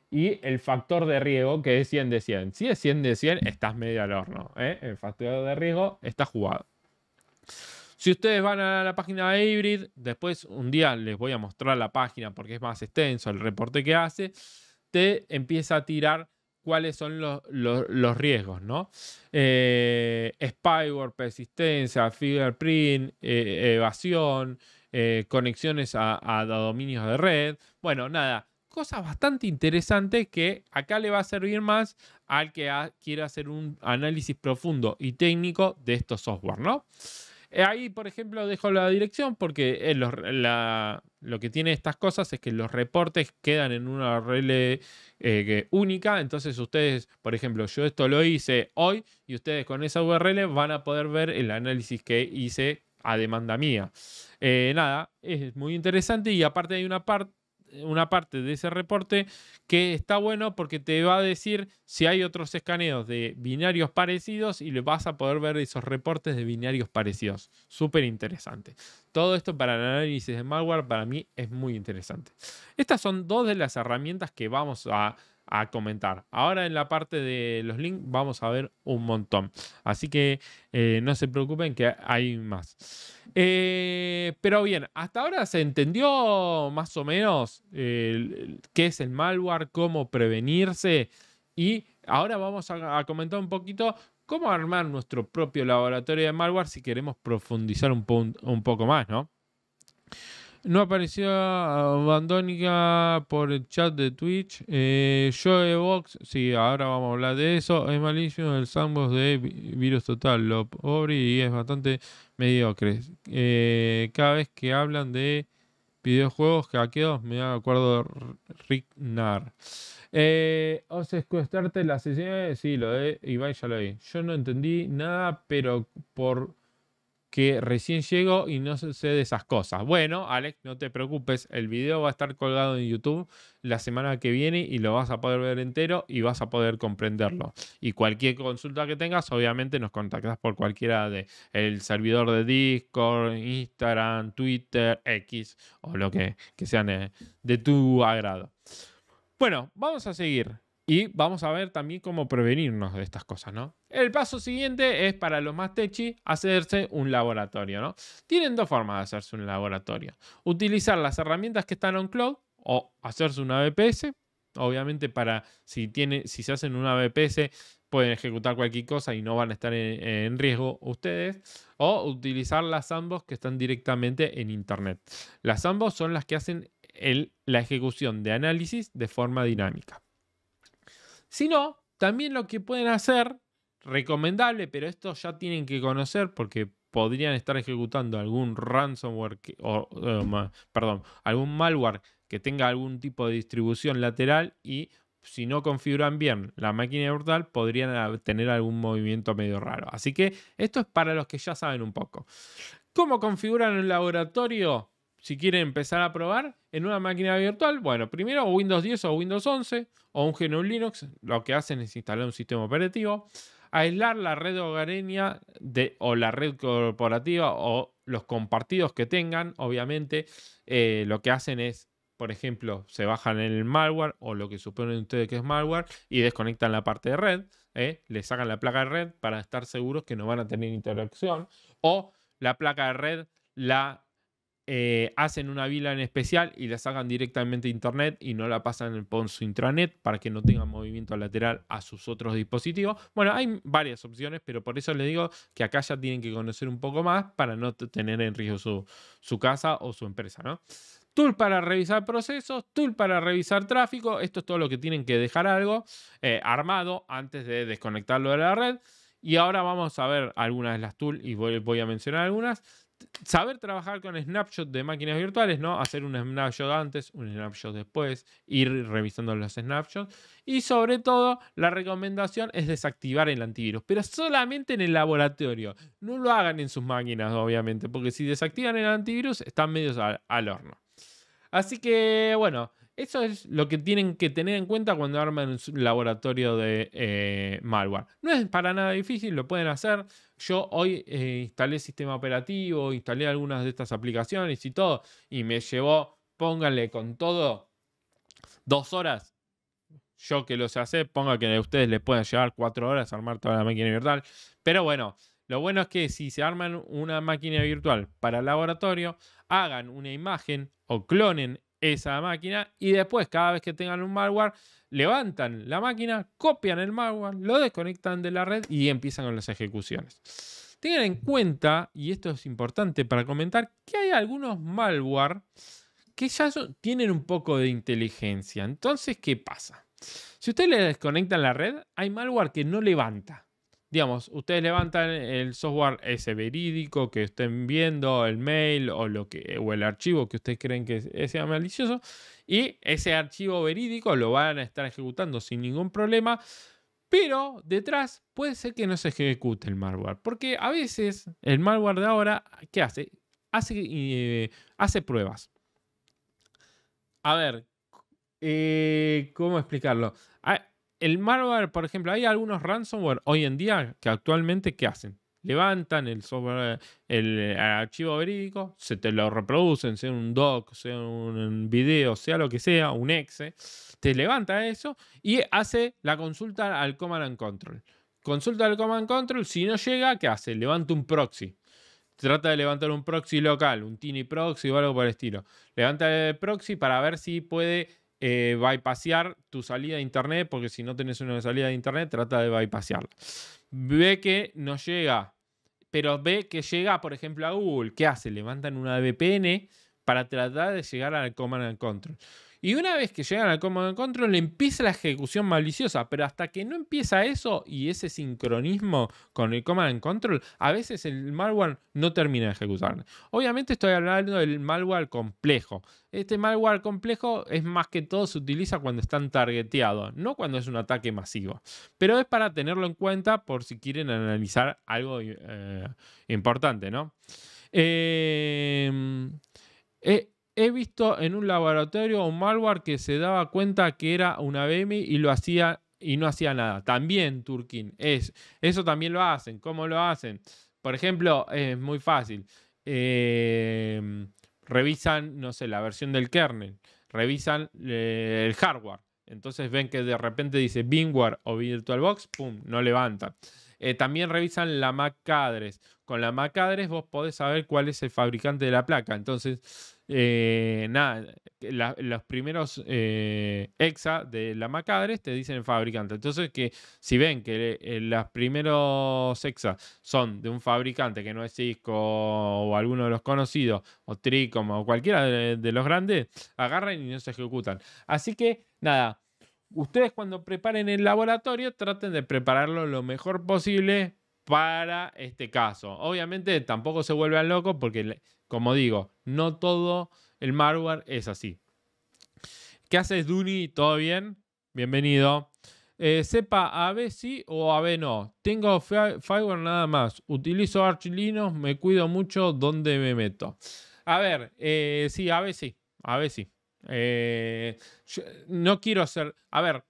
y el factor de riesgo que es 100 de 100. Si es 100 de 100, estás medio al horno. ¿eh? El factor de riesgo está jugado. Si ustedes van a la página de Hybrid, después un día les voy a mostrar la página porque es más extenso el reporte que hace, te empieza a tirar cuáles son los, riesgos, ¿no? Eh, spyware, persistencia, fingerprint, eh, evasión, eh, conexiones a, dominios de red. Bueno, nada, cosas bastante interesantes que acá le va a servir más al que quiera hacer un análisis profundo y técnico de estos software, ¿no? Eh, ahí, por ejemplo, dejo la dirección porque eh, lo que tiene estas cosas es que los reportes quedan en una eh, URL única. Entonces ustedes, por ejemplo, yo esto lo hice hoy y ustedes con esa URL van a poder ver el análisis que hice a demanda mía. nada, es muy interesante y aparte hay una parte una parte de ese reporte que está bueno porque te va a decir si hay otros escaneos de binarios parecidos y le vas a poder ver esos reportes de binarios parecidos. Súper interesante. Todo esto para el análisis de malware para mí es muy interesante. Estas son dos de las herramientas que vamos a a comentar. Ahora en la parte de los links vamos a ver un montón. Así que eh, no se preocupen que hay más. Eh, pero bien, hasta ahora se entendió más o menos eh, qué es el malware, cómo prevenirse y ahora vamos a, comentar un poquito cómo armar nuestro propio laboratorio de malware si queremos profundizar un, un poco más, ¿no? No apareció uh, Bandónica por el chat de Twitch. Yo eh, de Vox. sí, ahora vamos a hablar de eso. Es malísimo el sandbox de Virus Total, lo pobre y es bastante mediocre. Eh, cada vez que hablan de videojuegos hackeos me acuerdo de Rick Nar. Eh, ¿Os la sesión? Eh, sí, lo de Ibai ya lo vi. Yo no entendí nada, pero por que recién llego y no sé de esas cosas. Bueno, Alex, no te preocupes, el video va a estar colgado en YouTube la semana que viene y lo vas a poder ver entero y vas a poder comprenderlo. Y cualquier consulta que tengas, obviamente nos contactas por cualquiera de el servidor de Discord, Instagram, Twitter, X o lo que sean eh, de tu agrado. Bueno, vamos a seguir. Y vamos a ver también cómo prevenirnos de estas cosas, ¿no? El paso siguiente es para los más techy hacerse un laboratorio, ¿no? Tienen dos formas de hacerse un laboratorio. Utilizar las herramientas que están on cloud o hacerse una VPS. Obviamente para si, si se hacen una VPS pueden ejecutar cualquier cosa y no van a estar en, riesgo ustedes. O utilizar las ambos que están directamente en Internet. Las ambos son las que hacen la ejecución de análisis de forma dinámica. Si no, también lo que pueden hacer, recomendable, pero esto ya tienen que conocer porque podrían estar ejecutando algún ransomware, o, perdón, algún malware que tenga algún tipo de distribución lateral y si no configuran bien la máquina virtual podrían tener algún movimiento medio raro. Así que esto es para los que ya saben un poco. ¿Cómo configuran el laboratorio? si quieren empezar a probar en una máquina virtual, bueno, primero Windows 10 o Windows 11 o un GNU Linux, lo que hacen es instalar un sistema operativo, aislar la red hogareña o la red corporativa o los compartidos que tengan, obviamente, eh, lo que hacen es por ejemplo, se bajan el malware o lo que suponen ustedes que es malware y desconectan la parte de red, eh, le sacan la placa de red para estar seguros que no van a tener interacción o la placa de red la eh, hacen una vila en especial y la sacan directamente a internet y no la pasan por su intranet para que no tengan movimiento lateral a sus otros dispositivos. Bueno, hay varias opciones, pero por eso les digo que acá ya tienen que conocer un poco más para no tener en riesgo su, casa o su empresa, ¿no? Tool para revisar procesos, tool para revisar tráfico. Esto es todo lo que tienen que dejar algo eh, armado antes de desconectarlo de la red. Y ahora vamos a ver algunas de las tools y voy a mencionar algunas saber trabajar con snapshots de máquinas virtuales, ¿no? Hacer un snapshot antes, un snapshot después, ir revisando los snapshots. Y sobre todo, la recomendación es desactivar el antivirus, pero solamente en el laboratorio. No lo hagan en sus máquinas, obviamente, porque si desactivan el antivirus, están medios al, horno. Así que, bueno, eso es lo que tienen que tener en cuenta cuando arman un laboratorio de eh, malware. No es para nada difícil, lo pueden hacer. Yo hoy eh, instalé sistema operativo, instalé algunas de estas aplicaciones y todo, y me llevó, pónganle con todo, dos horas. Yo que lo sé hacer, ponga que a ustedes les puedan llevar cuatro horas armar toda la máquina virtual. Pero bueno, lo bueno es que si se arman una máquina virtual para laboratorio, hagan una imagen o clonen esa máquina y después cada vez que tengan un malware levantan la máquina, copian el malware, lo desconectan de la red y empiezan con las ejecuciones. Tengan en cuenta, y esto es importante para comentar, que hay algunos malware que ya tienen un poco de inteligencia. Entonces, ¿qué pasa? Si ustedes le desconectan la red, hay malware que no levanta digamos, ustedes levantan el software ese verídico que estén viendo, el mail o, lo que, o el archivo que ustedes creen que sea malicioso, y ese archivo verídico lo van a estar ejecutando sin ningún problema. Pero detrás puede ser que no se ejecute el malware. Porque a veces el malware de ahora, ¿qué hace? Hace, eh, hace pruebas. A ver, eh, ¿cómo explicarlo? el malware, por ejemplo, hay algunos ransomware hoy en día que actualmente, ¿qué hacen? Levantan el software, el, eh, archivo verídico, se te lo reproducen, sea un doc, sea un video, sea lo que sea, un exe, te levanta eso y hace la consulta al command control. Consulta al command control, si no llega, ¿qué hace? Levanta un proxy trata de levantar un proxy local, un tiny proxy o algo por el estilo. Levanta el proxy para ver si puede eh, tu salida de internet, porque si no tenés una salida de internet, trata de bypassearla. Ve que no llega, pero ve que llega, por ejemplo, a Google. ¿Qué hace? Levantan una VPN para tratar de llegar al command and control. Y una vez que llegan al Command Control, empieza la ejecución maliciosa. Pero hasta que no empieza eso y ese sincronismo con el Command Control, a veces el malware no termina de ejecutar. Obviamente estoy hablando del malware complejo. Este malware complejo es más que todo se utiliza cuando están targeteados, no cuando es un ataque masivo. Pero es para tenerlo en cuenta por si quieren analizar algo eh, importante, ¿no? Eh, eh, He visto en un laboratorio un malware que se daba cuenta que era una BMI y no hacía nada. También Turkin es eso también lo hacen. ¿Cómo lo hacen? Por ejemplo, es muy fácil. Em, revisan, no sé, la versión del kernel, revisan eh, el hardware. Entonces ven que de repente dice Bingware o VirtualBox, pum, no levanta. Eh, también revisan la MAC address. Con la MAC vos podés saber cuál es el fabricante de la placa. Entonces, eh, nada, los primeros eh, EXA de la Macadres te dicen el fabricante. Entonces, que si ven que eh, los primeros EXA son de un fabricante que no es Cisco o alguno de los conocidos, o Tricom o cualquiera de, los grandes, agarran y no se ejecutan. Así que, nada, ustedes cuando preparen el laboratorio, traten de prepararlo lo mejor posible para este caso. Obviamente tampoco se vuelvan locos porque como digo, no todo el malware es así. ¿Qué haces, Duni? ¿Todo bien? Bienvenido. Eh, sepa AB sí o AB no. Tengo firewall nada más. Utilizo Linux, me cuido mucho donde me meto. A ver, eh, sí, AB sí. AB sí. Eh, no quiero ser... A ver,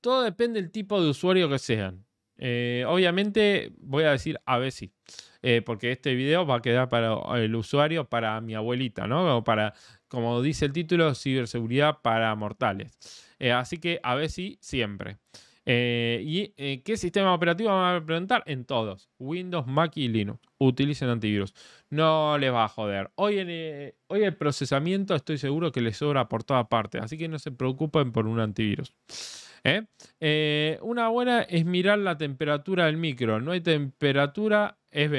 todo depende del tipo de usuario que sean. Eh, obviamente voy a decir AB sí. Eh, porque este video va a quedar para el usuario, para mi abuelita, ¿no? para, como dice el título, ciberseguridad para mortales. Eh, así que a ver si siempre. Eh, ¿Y qué sistema operativo vamos a preguntar En todos, Windows, Mac y Linux. Utilicen antivirus. No les va a joder. Hoy, en, hoy el procesamiento estoy seguro que les sobra por toda parte, así que no se preocupen por un antivirus. una buena es mirar la temperatura del micro. No hay temperatura es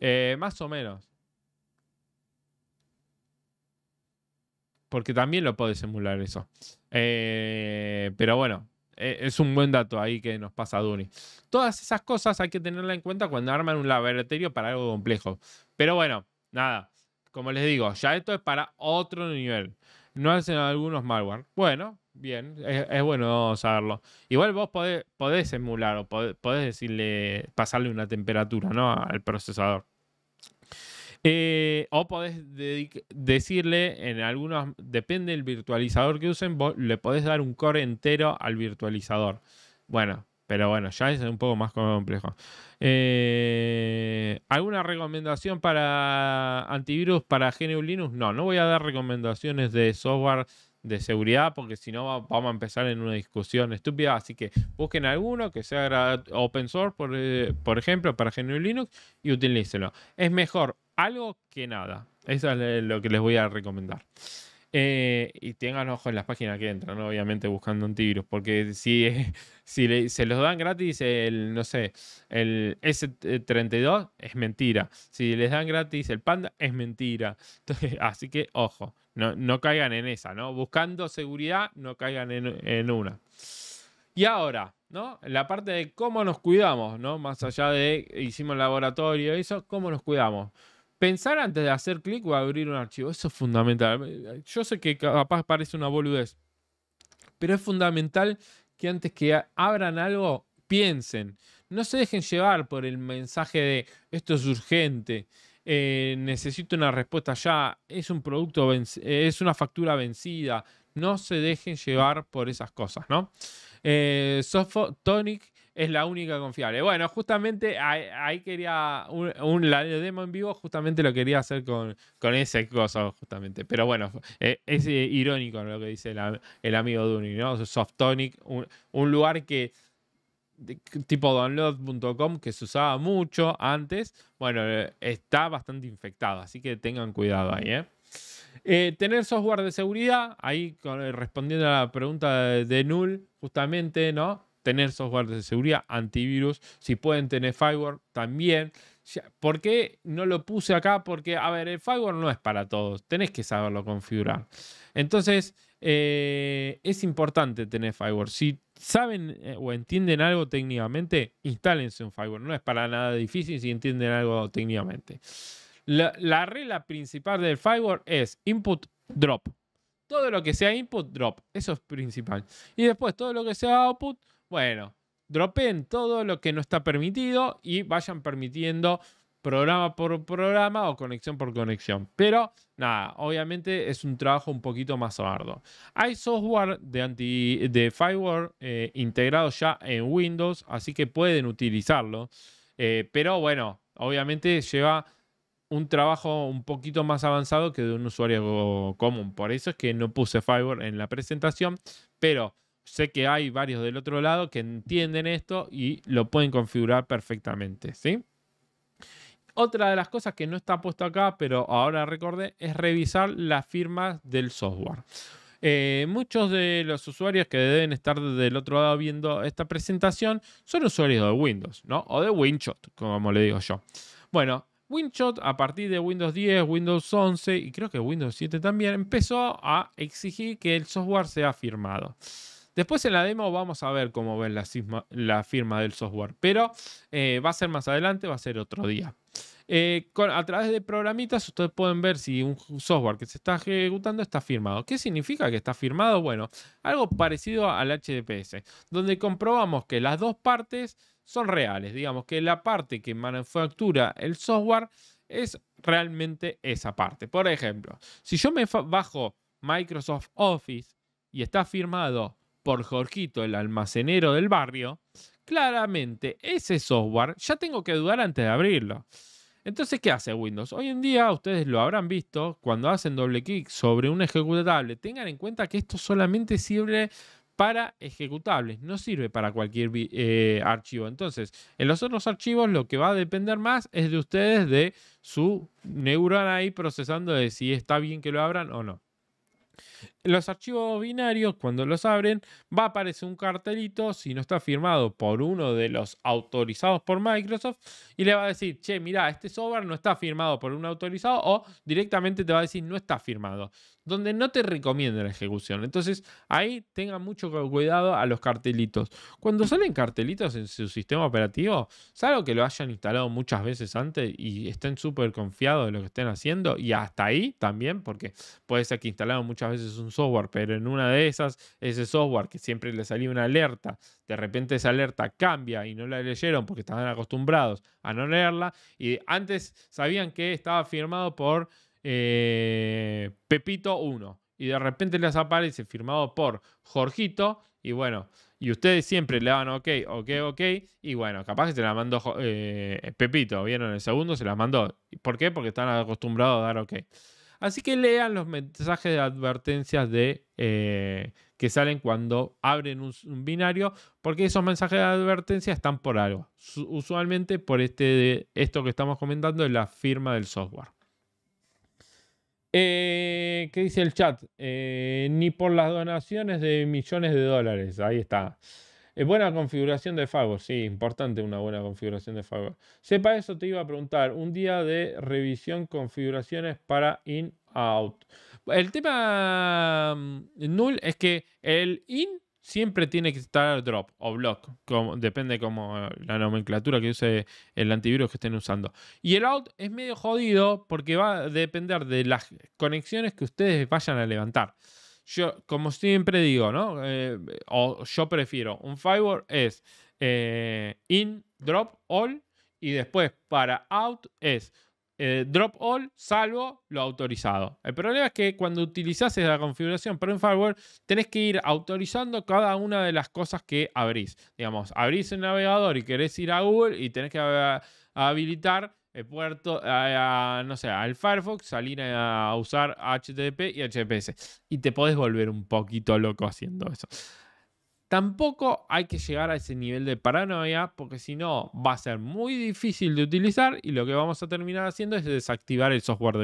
eh, más o menos. Porque también lo puedes simular eso. Eh, pero bueno, e, es un buen dato ahí que nos pasa Duni. Todas esas cosas hay que tenerla en cuenta cuando arman un laboratorio para algo complejo. Pero bueno, nada. Como les digo, ya esto es para otro nivel. No hacen algunos malware. Bueno, Bien, es, bueno saberlo. Igual vos podés, podés emular o podés, decirle, pasarle una temperatura ¿no? al procesador. Eh, o podés decirle en algunos, depende del virtualizador que usen, le podés dar un core entero al virtualizador. Bueno, pero bueno, ya es un poco más complejo. Eh, ¿Alguna recomendación para antivirus para GNU Linux? No, no voy a dar recomendaciones de software de seguridad, porque si no vamos a empezar en una discusión estúpida. Así que busquen alguno que sea open source, por, eh, por ejemplo, para GNU Linux y utilícenlo. Es mejor algo que nada. Eso es lo que les voy a recomendar. Eh, y tengan ojo en las páginas que entran, obviamente buscando un antivirus, porque si, si se los dan gratis el, no sé, el S32 es mentira, si les dan gratis el Panda es mentira. así que ojo, no, no, caigan en esa, ¿no? Buscando seguridad, no caigan en, una. Y ahora, ¿no? La parte de cómo nos cuidamos, ¿no? Más allá de hicimos laboratorio, y eso, cómo nos cuidamos pensar antes de hacer clic o abrir un archivo. Eso es fundamental. Yo sé que capaz parece una boludez, pero es fundamental que antes que abran algo, piensen. No se dejen llevar por el mensaje de esto es urgente, eh, necesito una respuesta ya, es un producto, es una factura vencida. No se dejen llevar por esas cosas, ¿no? Eh, Sofotonic es la única confiable. Bueno, justamente ahí, quería un, la demo en vivo, justamente lo quería hacer con, con ese coso, justamente. Pero bueno, e, es eh, irónico lo que dice el, amigo Duni, ¿no? Softonic, un, lugar que tipo download.com que se usaba mucho antes, bueno, eh, está bastante infectado, así que tengan cuidado ahí, ¿eh? eh tener software de seguridad, ahí respondiendo a la pregunta de Null, justamente, ¿no? tener software de seguridad, antivirus, si pueden tener firewall también. ¿Por qué no lo puse acá? Porque, a ver, el firewall no es para todos, tenés que saberlo configurar. Entonces, eh, es importante tener firewall. Si saben eh, o entienden algo técnicamente, instálense un firewall. No es para nada difícil si entienden algo técnicamente. La, la regla principal del firewall es input drop. Todo lo que sea input, drop. Eso es principal. Y después todo lo que sea output, bueno, dropen todo lo que no está permitido y vayan permitiendo programa por programa o conexión por conexión. Pero nada, obviamente es un trabajo un poquito más arduo. Hay software de, firewall eh, integrado ya en Windows, así que pueden utilizarlo. Eh, pero bueno, obviamente lleva un trabajo un poquito más avanzado que de un usuario común. Por eso es que no puse firewall en la presentación, pero Sé que hay varios del otro lado que entienden esto y lo pueden configurar perfectamente, ¿sí? Otra de las cosas que no está puesto acá, pero ahora recordé, es revisar las firmas del software. Eh, muchos de los usuarios que deben estar del otro lado viendo esta presentación son usuarios de Windows, ¿no? O de WinShot, como le digo yo. Bueno, WinShot a partir de Windows 10, Windows 11 y creo que Windows 7 también empezó a exigir que el software sea firmado. Después en la demo vamos a ver cómo ven la, firma del software, pero eh, va a ser más adelante, va a ser otro día. Eh, a través de programitas ustedes pueden ver si un software que se está ejecutando está firmado. ¿Qué significa que está firmado? Bueno, algo parecido al HTTPS, donde comprobamos que las dos partes son reales. Digamos que la parte que manufactura el software es realmente esa parte. Por ejemplo, si yo me bajo Microsoft Office y está firmado por el almacenero del barrio, claramente ese software ya tengo que dudar antes de abrirlo. Entonces, ¿qué hace Windows? Hoy en día, ustedes lo habrán visto, cuando hacen doble clic sobre un ejecutable, tengan en cuenta que esto solamente sirve para ejecutables, no sirve para cualquier eh, archivo. Entonces, en los otros archivos lo que va a depender más es de ustedes, de su neurona ahí procesando de si está bien que lo abran o no. Los archivos binarios, cuando los abren, va a aparecer un cartelito, si no está firmado por uno de los autorizados por Microsoft, y le va a decir, che, mira, este software no está firmado por un autorizado, o directamente te va a decir, no está firmado donde no te recomienda la ejecución. Entonces ahí tengan mucho cuidado a los cartelitos. Cuando salen cartelitos en su sistema operativo, salvo que lo hayan instalado muchas veces antes y estén súper confiados de lo que estén haciendo, y hasta ahí también, porque puede ser que instalaron muchas veces un software, pero en una de esas, ese software que siempre le salía una alerta, de repente esa alerta cambia y no la leyeron porque estaban acostumbrados a no leerla, y antes sabían que estaba firmado por eh, Pepito 1. Y de repente les aparece firmado por Jorgito. Y bueno, y ustedes siempre le dan ok, ok, ok. Y bueno, capaz que se la mandó eh, Pepito. ¿Vieron el segundo? Se la mandó. ¿Por qué? Porque están acostumbrados a dar ok. Así que lean los mensajes de advertencias de, eh, que salen cuando abren un, binario, porque esos mensajes de advertencia están por algo. Usualmente por este, esto que estamos comentando es la firma del software. Eh, ¿Qué dice el chat? Eh, ni por las donaciones de millones de dólares. Ahí está. Eh, buena configuración de Fagor. Sí, importante una buena configuración de Fagor. Sepa eso, te iba a preguntar. Un día de revisión, configuraciones para in-out. El tema mm, null es que el in siempre tiene que estar drop o block, como, depende como eh, la nomenclatura que use el antivirus que estén usando. Y el out es medio jodido porque va a depender de las conexiones que ustedes vayan a levantar. Yo, como siempre digo, ¿no? Eh, o yo prefiero, un firewall es eh, in, drop, all, y después para out es eh, drop all salvo lo autorizado. El problema es que cuando utilizás la configuración para un firewall, tenés que ir autorizando cada una de las cosas que abrís. Digamos, abrís el navegador y querés ir a Google y tenés que habilitar el puerto, no sé, al Firefox, salir a, a usar HTTP y HTTPS. Y te podés volver un poquito loco haciendo eso. Tampoco hay que llegar a ese nivel de paranoia porque si no va a ser muy difícil de utilizar y lo que vamos a terminar haciendo es desactivar el software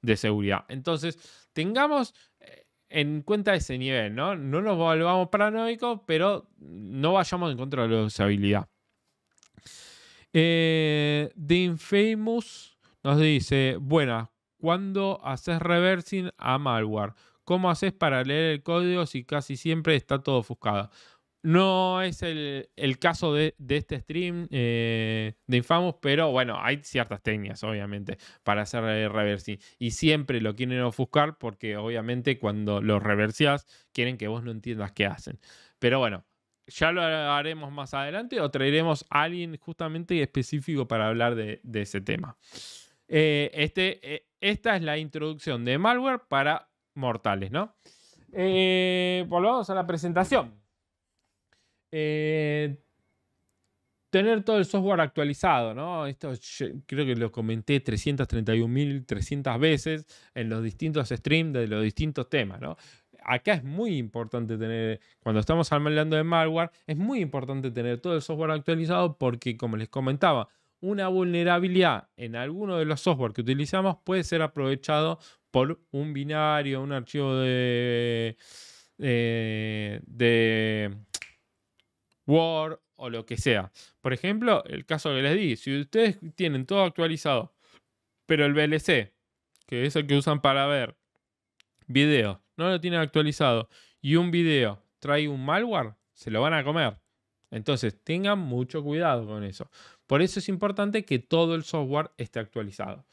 de, seguridad. Entonces, tengamos eh, en cuenta ese nivel, ¿no? No nos volvamos paranoicos, pero no vayamos en contra de la usabilidad. Eh, The nos dice, bueno, ¿cuándo haces reversing a malware? ¿Cómo haces para leer el código si casi siempre está todo ofuscado? No es el, caso de, este stream eh, de Infamous, pero bueno, hay ciertas técnicas, obviamente, para hacer el reversing. Y siempre lo quieren ofuscar porque, obviamente, cuando lo reversias, quieren que vos no entiendas qué hacen. Pero bueno, ya lo haremos más adelante o traeremos a alguien justamente específico para hablar de, ese tema. Eh, este, eh, esta es la introducción de malware para mortales, ¿no? Eh, volvamos a la presentación. Eh, tener todo el software actualizado, ¿no? Esto creo que lo comenté 331.300 veces en los distintos streams de los distintos temas, ¿no? Acá es muy importante tener, cuando estamos hablando de malware, es muy importante tener todo el software actualizado porque, como les comentaba, una vulnerabilidad en alguno de los software que utilizamos puede ser aprovechado por un binario, un archivo eh, de, Word o lo que sea. Por ejemplo, el caso que les di, si ustedes tienen todo actualizado, pero el VLC, que es el que usan para ver videos, no lo tienen actualizado y un video trae un malware, se lo van a comer. Entonces, tengan mucho cuidado con eso. Por eso es importante que todo el software esté actualizado.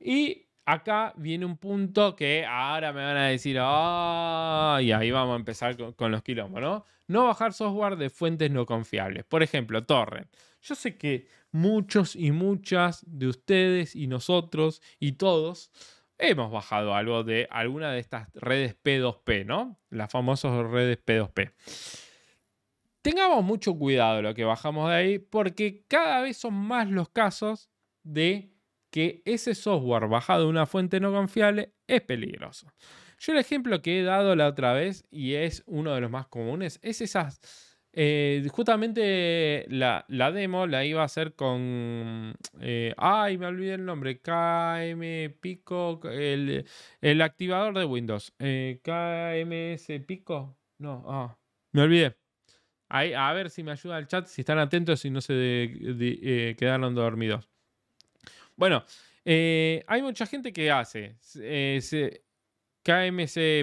Y Acá viene un punto que ahora me van a decir, ah, y ahí vamos a empezar con, los quilombos, ¿no? No bajar software de fuentes no confiables. Por ejemplo, torrent. Yo sé que muchos y muchas de ustedes y nosotros y todos hemos bajado algo de alguna de estas redes P2P, ¿no? Las famosas redes P2P. Tengamos mucho cuidado lo que bajamos de ahí porque cada vez son más los casos de que ese software bajado de una fuente no confiable es peligroso. Yo el ejemplo que he dado la otra vez, y es uno de los más comunes, es esas... Eh, justamente la, demo la iba a hacer con... Eh, ay, me olvidé el nombre. KM Pico, el, activador de Windows. Eh, KMS Pico. No, ah, me olvidé. a ver si me ayuda el chat, si están atentos y no se eh, quedaron dormidos. Bueno, eh, hay mucha gente que hace. Eh,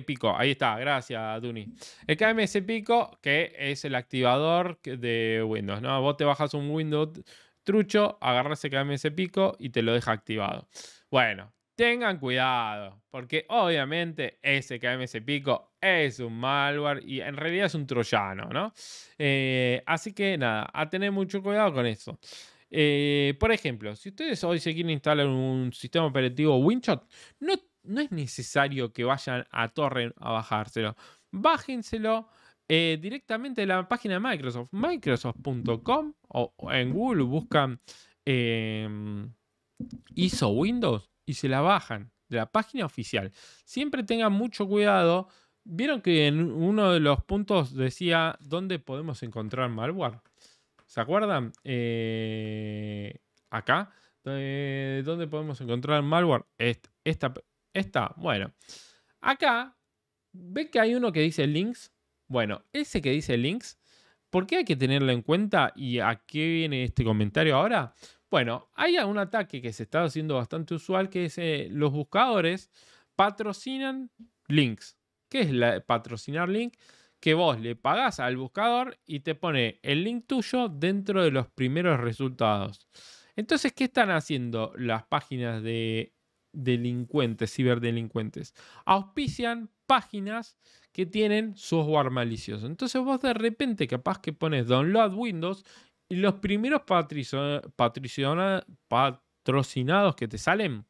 Pico, ahí está, gracias Duni. El KMS Pico, que es el activador de Windows, ¿no? Vos te bajas un Windows trucho, agarras el KMS Pico y te lo deja activado. Bueno, tengan cuidado, porque obviamente ese KMS Pico es un malware y en realidad es un troyano, ¿no? Eh, así que nada, a tener mucho cuidado con eso. Eh, por ejemplo, si ustedes hoy se quieren instalar un sistema operativo Winshot, no, no es necesario que vayan a Torrent a bajárselo. Bájenselo eh, directamente de la página de Microsoft, microsoft.com o, en Google buscan em, ISO Windows y se la bajan de la página oficial. Siempre tengan mucho cuidado. Vieron que en uno de los puntos decía dónde podemos encontrar malware. ¿Se acuerdan? Eh, acá, eh, ¿dónde podemos encontrar malware? Esta, bueno. Acá, ¿Ve que hay uno que dice links? Bueno, ese que dice links, ¿por qué hay que tenerlo en cuenta y a qué viene este comentario ahora? Bueno, hay un ataque que se está haciendo bastante usual que es eh, los buscadores patrocinan links. ¿Qué es patrocinar link? que vos le pagás al buscador y te pone el link tuyo dentro de los primeros resultados. Entonces, ¿qué están haciendo las páginas de delincuentes, ciberdelincuentes? Auspician páginas que tienen software malicioso. Entonces vos de repente capaz que pones download Windows y los primeros patrocinados que te salen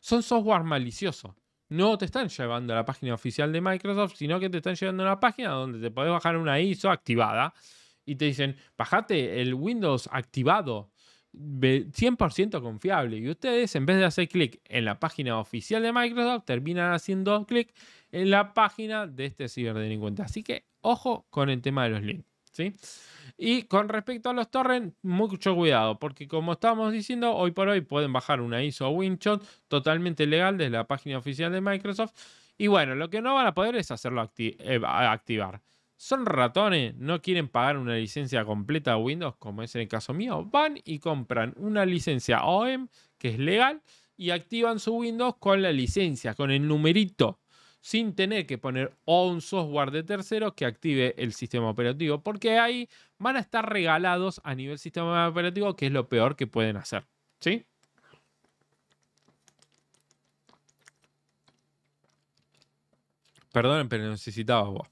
son software malicioso no te están llevando a la página oficial de Microsoft, sino que te están llevando a una página donde te podés bajar una ISO activada y te dicen, bajate el Windows activado, 100% confiable. Y ustedes, en vez de hacer clic en la página oficial de Microsoft, terminan haciendo clic en la página de este ciberdelincuente. Así que ojo con el tema de los links. Y con respecto a los torrents, mucho cuidado, porque como estábamos diciendo, hoy por hoy pueden bajar una ISO Winchot totalmente legal desde la página oficial de Microsoft. Y bueno, lo que no van a poder es hacerlo eh, activar. Son ratones, no quieren pagar una licencia completa de Windows, como es en el caso mío. Van y compran una licencia OEM, que es legal, y activan su Windows con la licencia, con el numerito sin tener que poner un software de terceros que active el sistema operativo, porque ahí van a estar regalados a nivel sistema operativo, que es lo peor que pueden hacer. ¿Sí? Perdonen, pero necesitaba vos.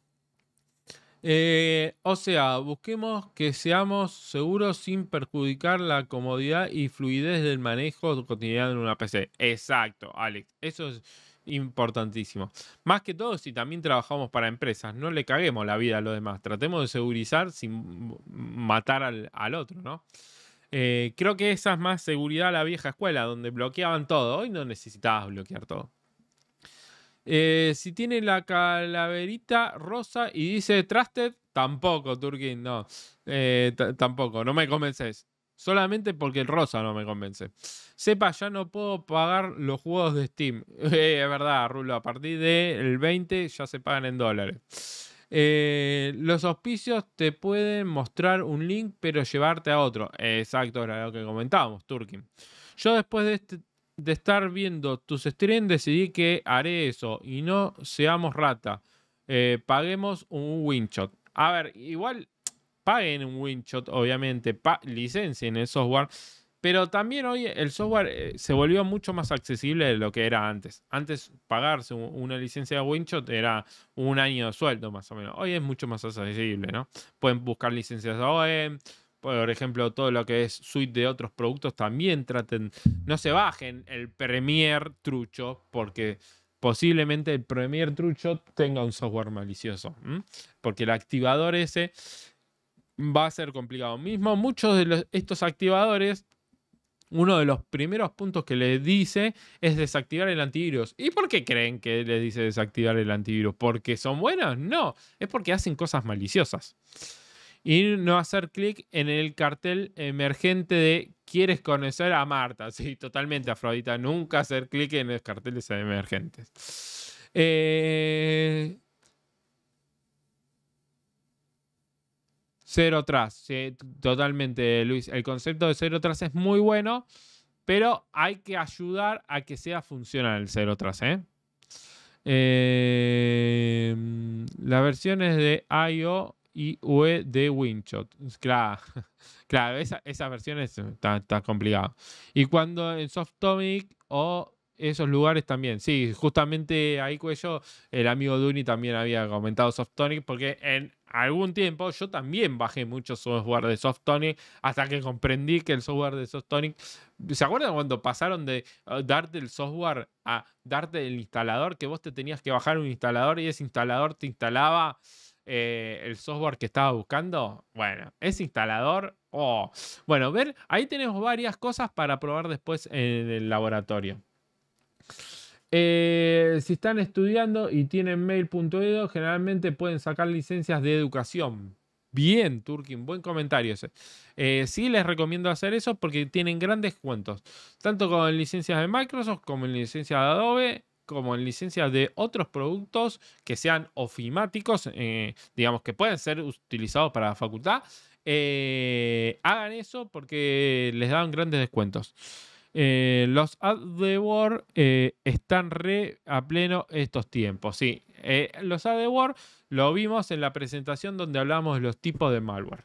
Eh, o sea, busquemos que seamos seguros sin perjudicar la comodidad y fluidez del manejo cotidiano en una PC. Exacto, Alex. Eso es importantísimo. Más que todo, si también trabajamos para empresas, no le caguemos la vida a los demás. Tratemos de segurizar sin matar al, otro, ¿no? Eh, creo que esa es más seguridad a la vieja escuela, donde bloqueaban todo. Hoy no necesitabas bloquear todo. Eh, si tiene la calaverita rosa y dice Trusted, tampoco, Turquín, no. Eh, tampoco, no me convences. Solamente porque el rosa no me convence. Sepa, ya no puedo pagar los juegos de Steam. Eh, es verdad, Rulo. A partir del 20 ya se pagan en dólares. Eh, los auspicios te pueden mostrar un link, pero llevarte a otro. Exacto, era lo que comentábamos, Turkin. Yo después de, este, estar viendo tus streams decidí que haré eso y no seamos rata. Eh, paguemos un winshot. A ver, igual paguen un Winshot, obviamente, licencien el software. Pero también hoy el software eh, se volvió mucho más accesible de lo que era antes. Antes pagarse una licencia de Winshot era un año de sueldo más o menos. Hoy es mucho más accesible, ¿no? Pueden buscar licencias OEM, por ejemplo, todo lo que es suite de otros productos también traten, no se bajen el Premier trucho porque posiblemente el Premier trucho tenga un software malicioso. Porque el activador ese va a ser complicado. Mismo muchos de estos activadores, uno de los primeros puntos que les dice es desactivar el antivirus. ¿Y por qué creen que les dice desactivar el antivirus? ¿Porque son buenos? No, es porque hacen cosas maliciosas. Y no hacer clic en el cartel emergente de ¿Quieres conocer a Marta? Sí, totalmente, Afrodita. Nunca hacer clic en los carteles emergentes. Eh, Cero tras, totalmente, Luis. El concepto de Cero tras es muy bueno, pero hay que ayudar a que sea funcional el Cero tras. ¿eh? Em, las versiones de IO y UE de Winshot. Claro, esas versiones están complicadas. Y cuando en Softomic o esos lugares también, sí, justamente ahí Cuello, el amigo Duni también había comentado Softonic, porque en algún tiempo yo también bajé mucho software de Softonic hasta que comprendí que el software de Softonic, ¿se acuerdan cuando pasaron de uh, darte el software a darte el instalador, que vos te tenías que bajar un instalador y ese instalador te instalaba eh, el software que estaba buscando? Bueno, ese instalador, oh. bueno, ver, ahí tenemos varias cosas para probar después en el laboratorio. Eh, si están estudiando y tienen mail.edu, generalmente pueden sacar licencias de educación. Bien, Turkin, buen comentario ese. Eh, sí, les recomiendo hacer eso porque tienen grandes cuentos, tanto con licencias de Microsoft como en licencias de Adobe, como en licencias de otros productos que sean ofimáticos, eh, digamos que pueden ser utilizados para la facultad. hagan eso porque les dan grandes descuentos. Eh, los Ad the eh, están re a pleno estos tiempos. Sí, eh, los Ad de lo vimos en la presentación donde hablamos de los tipos de malware.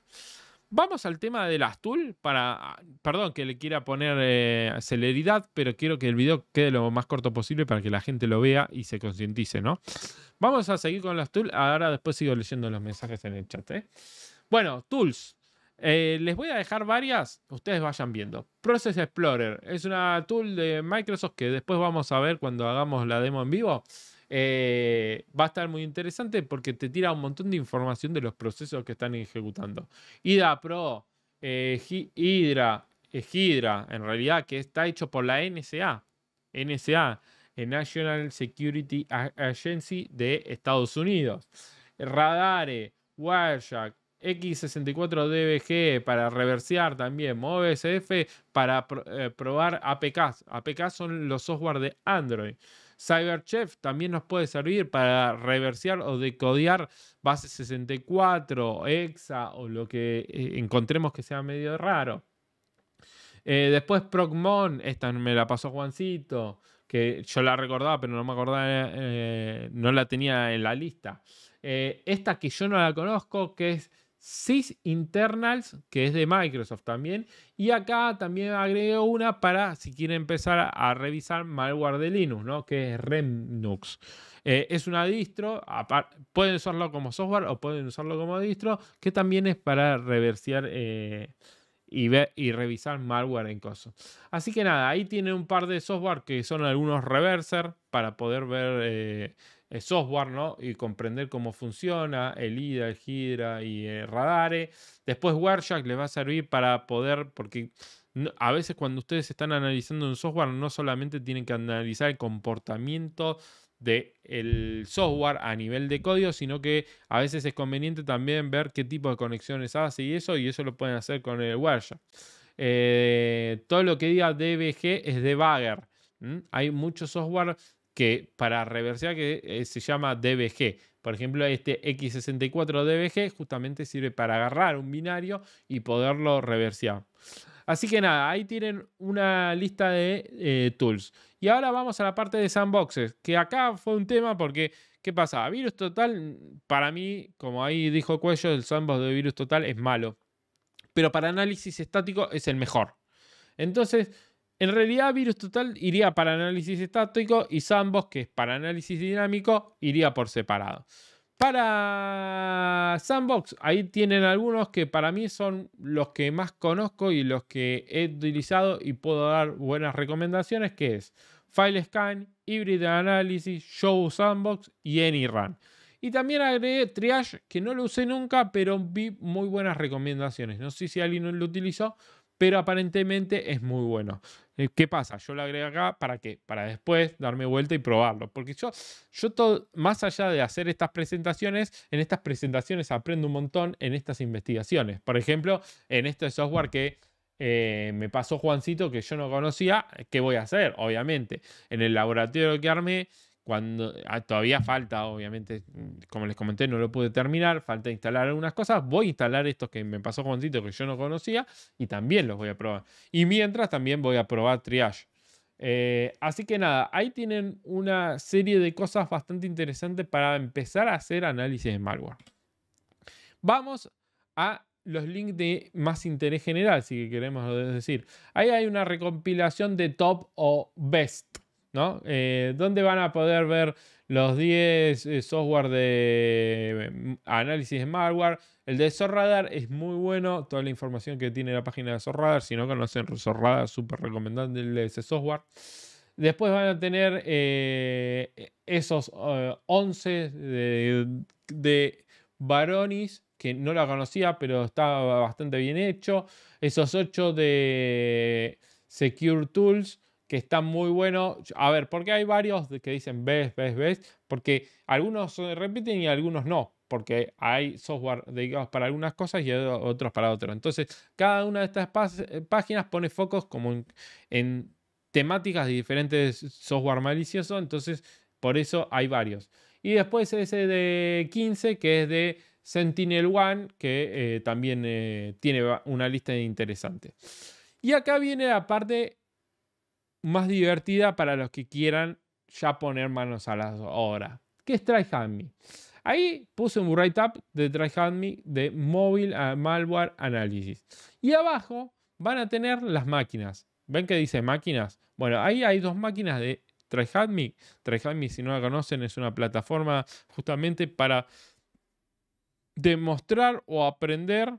Vamos al tema de las tools. para, perdón que le quiera poner celeridad, pero quiero que el video quede lo más corto posible para que la gente lo vea y se concientice, ¿no? Vamos a seguir con las tools. Ahora después sigo leyendo los mensajes en el chat. Bueno, tools. Eh, les voy a dejar varias, ustedes vayan viendo. Process Explorer es una tool de Microsoft que después vamos a ver cuando hagamos la demo en vivo. Eh, va a estar muy interesante porque te tira un montón de información de los procesos que están ejecutando. IDA Pro, eh, Hydra, eh, Hydra, en realidad, que está hecho por la NSA. NSA, National Security Agency de Estados Unidos. Radare, Wireshark, X64DBG para reversear también MoveSF para eh, probar APKs. APKs son los software de Android. CyberChef también nos puede servir para reversear o decodear base 64, EXA o lo que eh, encontremos que sea medio raro. Eh, después Procmon, esta me la pasó Juancito, que yo la recordaba, pero no me acordaba, no la tenía en la lista. esta que yo no la conozco, que es SIS Internals, que es de Microsoft también. Y acá también agregué una para si quieren empezar a revisar malware de Linux, ¿no? que es Remnux. Eh, es una distro, pueden usarlo como software o pueden usarlo como distro, que también es para reversear. Eh, y, ver, y, revisar malware en cosas. Así que nada, ahí tiene un par de software que son algunos reverser para poder ver eh, eh, software, ¿no? Y comprender cómo funciona, el IDA, el HIDRA y el eh, Radare. Después Wireshark les va a servir para poder, porque a veces cuando ustedes están analizando un software, no solamente tienen que analizar el comportamiento del el software a nivel de código, sino que a veces es conveniente también ver qué tipo de conexiones hace y eso, y eso lo pueden hacer con el Wireshark. Eh, todo lo que diga DBG es debugger. Hay muchos software que para reversear que eh, se llama DBG. Por ejemplo, este X64 DBG justamente sirve para agarrar un binario y poderlo reversear. Así que nada, ahí tienen una lista de eh, tools. Y ahora vamos a la parte de sandboxes, que acá fue un tema porque, ¿qué pasa? Virus Total, para mí, como ahí dijo Cuello, el sandbox de Virus Total es malo. Pero para análisis estático es el mejor. Entonces, en realidad, virus total iría para análisis estático y Sandbox, que es para análisis dinámico, iría por separado. Para Sandbox, ahí tienen algunos que para mí son los que más conozco y los que he utilizado y puedo dar buenas recomendaciones, que es FileScan, Hybrid Analysis, Show Sandbox y AnyRun. Y también agregué Triage, que no lo usé nunca, pero vi muy buenas recomendaciones. No sé si alguien lo utilizó, pero aparentemente es muy bueno. Eh, ¿Qué pasa? Yo lo agrego acá para qué? Para después darme vuelta y probarlo. Porque yo, yo más allá de hacer estas presentaciones, en estas presentaciones aprendo un montón en estas investigaciones. Por ejemplo, en este software que eh, me pasó Juancito, que yo no conocía, ¿qué voy a hacer? Obviamente, en el laboratorio que armé, cuando ah, todavía falta, obviamente, como les comenté, no lo pude terminar, falta instalar algunas cosas. Voy a instalar estos que me pasó Juancito que yo no conocía y también los voy a probar. Y mientras también voy a probar Triage. Eh, así que nada, ahí tienen una serie de cosas bastante interesantes para empezar a hacer análisis de malware. Vamos a los links de más interés general, si queremos decir. Ahí hay una recompilación de top o best ¿no? Eh, ¿Dónde van a poder ver los 10 eh, software de mm, análisis de malware? El de Zorradar es muy bueno, toda la información que tiene la página de Zorradar, si no conocen Zorradar, súper recomendable ese software. Después van a tener eh, esos 11 de, de que no la conocía, pero estaba bastante bien hecho. Esos 8 de Secure Tools, que está muy bueno. A ver, porque hay varios que dicen ves, ves, ves, porque algunos se repiten y algunos no, porque hay software dedicados para algunas cosas y otros para otro Entonces, cada una de estas eh, páginas pone focos como en, temáticas de diferentes software malicioso, entonces por eso hay varios. Y después ese de 15, que es de Sentinel One, que eh, también eh, tiene una lista interesante. Y acá viene la parte más divertida para los que quieran ya poner manos a la obra. ¿Qué es Try Ahí puse un write-up de Try de Mobile Malware Analysis. Y abajo van a tener las máquinas. ¿Ven que dice máquinas? Bueno, ahí hay dos máquinas de Try Hand si no la conocen, es una plataforma justamente para demostrar o aprender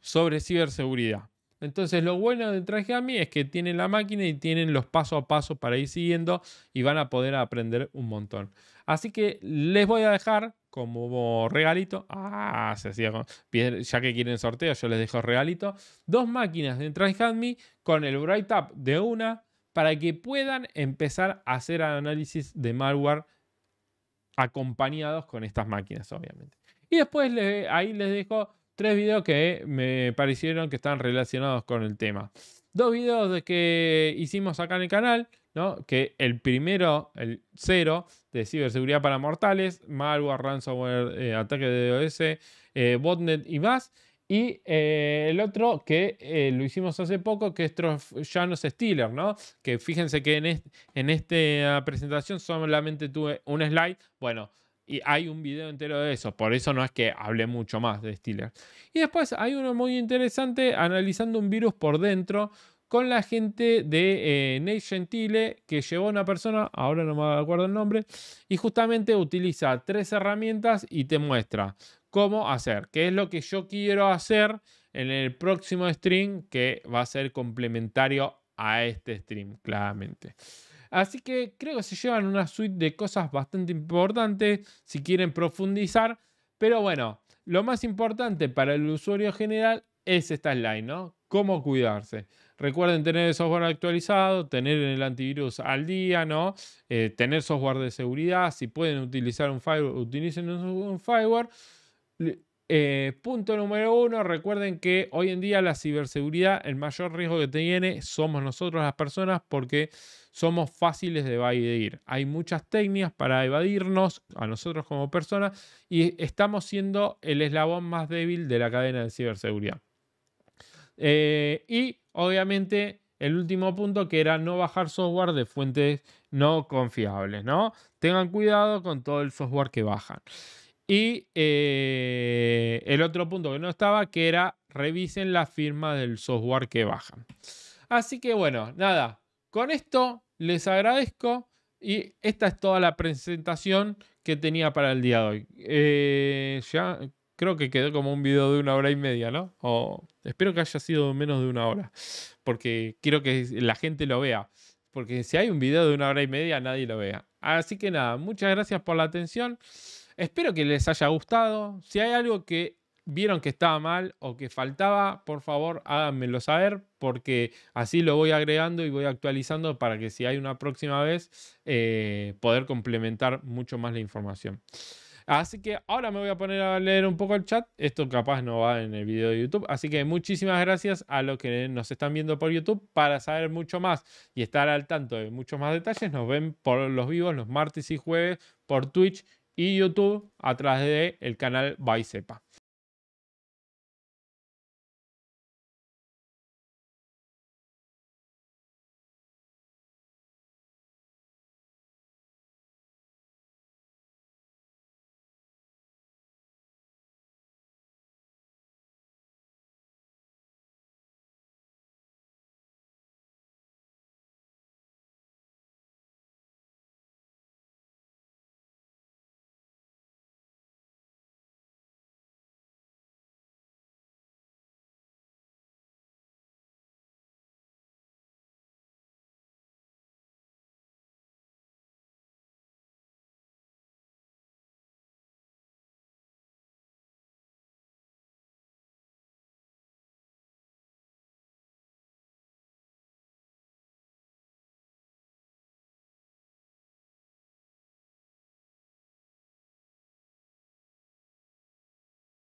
sobre ciberseguridad. Entonces lo bueno de traje Mí es que tienen la máquina y tienen los pasos a paso para ir siguiendo y van a poder aprender un montón. Así que les voy a dejar como regalito, ah, se hacía con, ya que quieren sorteo, yo les dejo regalito, dos máquinas de Traje con el Bright Up de una para que puedan empezar a hacer análisis de malware acompañados con estas máquinas, obviamente. Y después ahí les dejo Tres videos que me parecieron que están relacionados con el tema. Dos videos que hicimos acá en el canal, ¿no? Que el primero, el cero, de ciberseguridad para mortales, malware, ransomware, eh, ataque de DOS, eh, botnet y más. Y eh, el otro que lo hicimos hace poco, que es Trojanos Stealer, ¿no? Que fíjense que en, en esta presentación solamente tuve un slide. Bueno, y hay un video entero de eso, por eso no es que hable mucho más de stiller Y después hay uno muy interesante analizando un virus por dentro con la gente de eh, Nation Nate Gentile que llevó a una persona, ahora no me acuerdo el nombre, y justamente utiliza tres herramientas y te muestra cómo hacer, qué es lo que yo quiero hacer en el próximo stream que va a ser complementario a este stream, claramente. Así que creo que se llevan una suite de cosas bastante importantes si quieren profundizar. Pero bueno, lo más importante para el usuario general es esta slide, ¿no? Cómo cuidarse. Recuerden tener el software actualizado, tener el antivirus al día, ¿no? Eh, tener software de seguridad. Si pueden utilizar un firewall, utilicen un firewall eh, punto número uno, recuerden que hoy en día la ciberseguridad, el mayor riesgo que tiene somos nosotros las personas porque somos fáciles de evadir. Hay muchas técnicas para evadirnos a nosotros como personas y estamos siendo el eslabón más débil de la cadena de ciberseguridad. Eh, y obviamente el último punto que era no bajar software de fuentes no confiables, ¿no? Tengan cuidado con todo el software que bajan. Y eh, el otro punto que no estaba, que era revisen la firma del software que bajan. Así que bueno, nada, con esto les agradezco y esta es toda la presentación que tenía para el día de hoy. Eh, ya creo que quedó como un video de una hora y media, ¿no? O espero que haya sido menos de una hora, porque quiero que la gente lo vea. Porque si hay un video de una hora y media, nadie lo vea. Así que nada, muchas gracias por la atención. Espero que les haya gustado. Si hay algo que vieron que estaba mal o que faltaba, por favor háganmelo saber porque así lo voy agregando y voy actualizando para que si hay una próxima vez eh, poder complementar mucho más la información. Así que ahora me voy a poner a leer un poco el chat. Esto capaz no va en el video de YouTube. Así que muchísimas gracias a los que nos están viendo por YouTube. Para saber mucho más y estar al tanto de muchos más detalles, nos ven por los vivos los martes y jueves por Twitch y YouTube a través del canal Vicepa.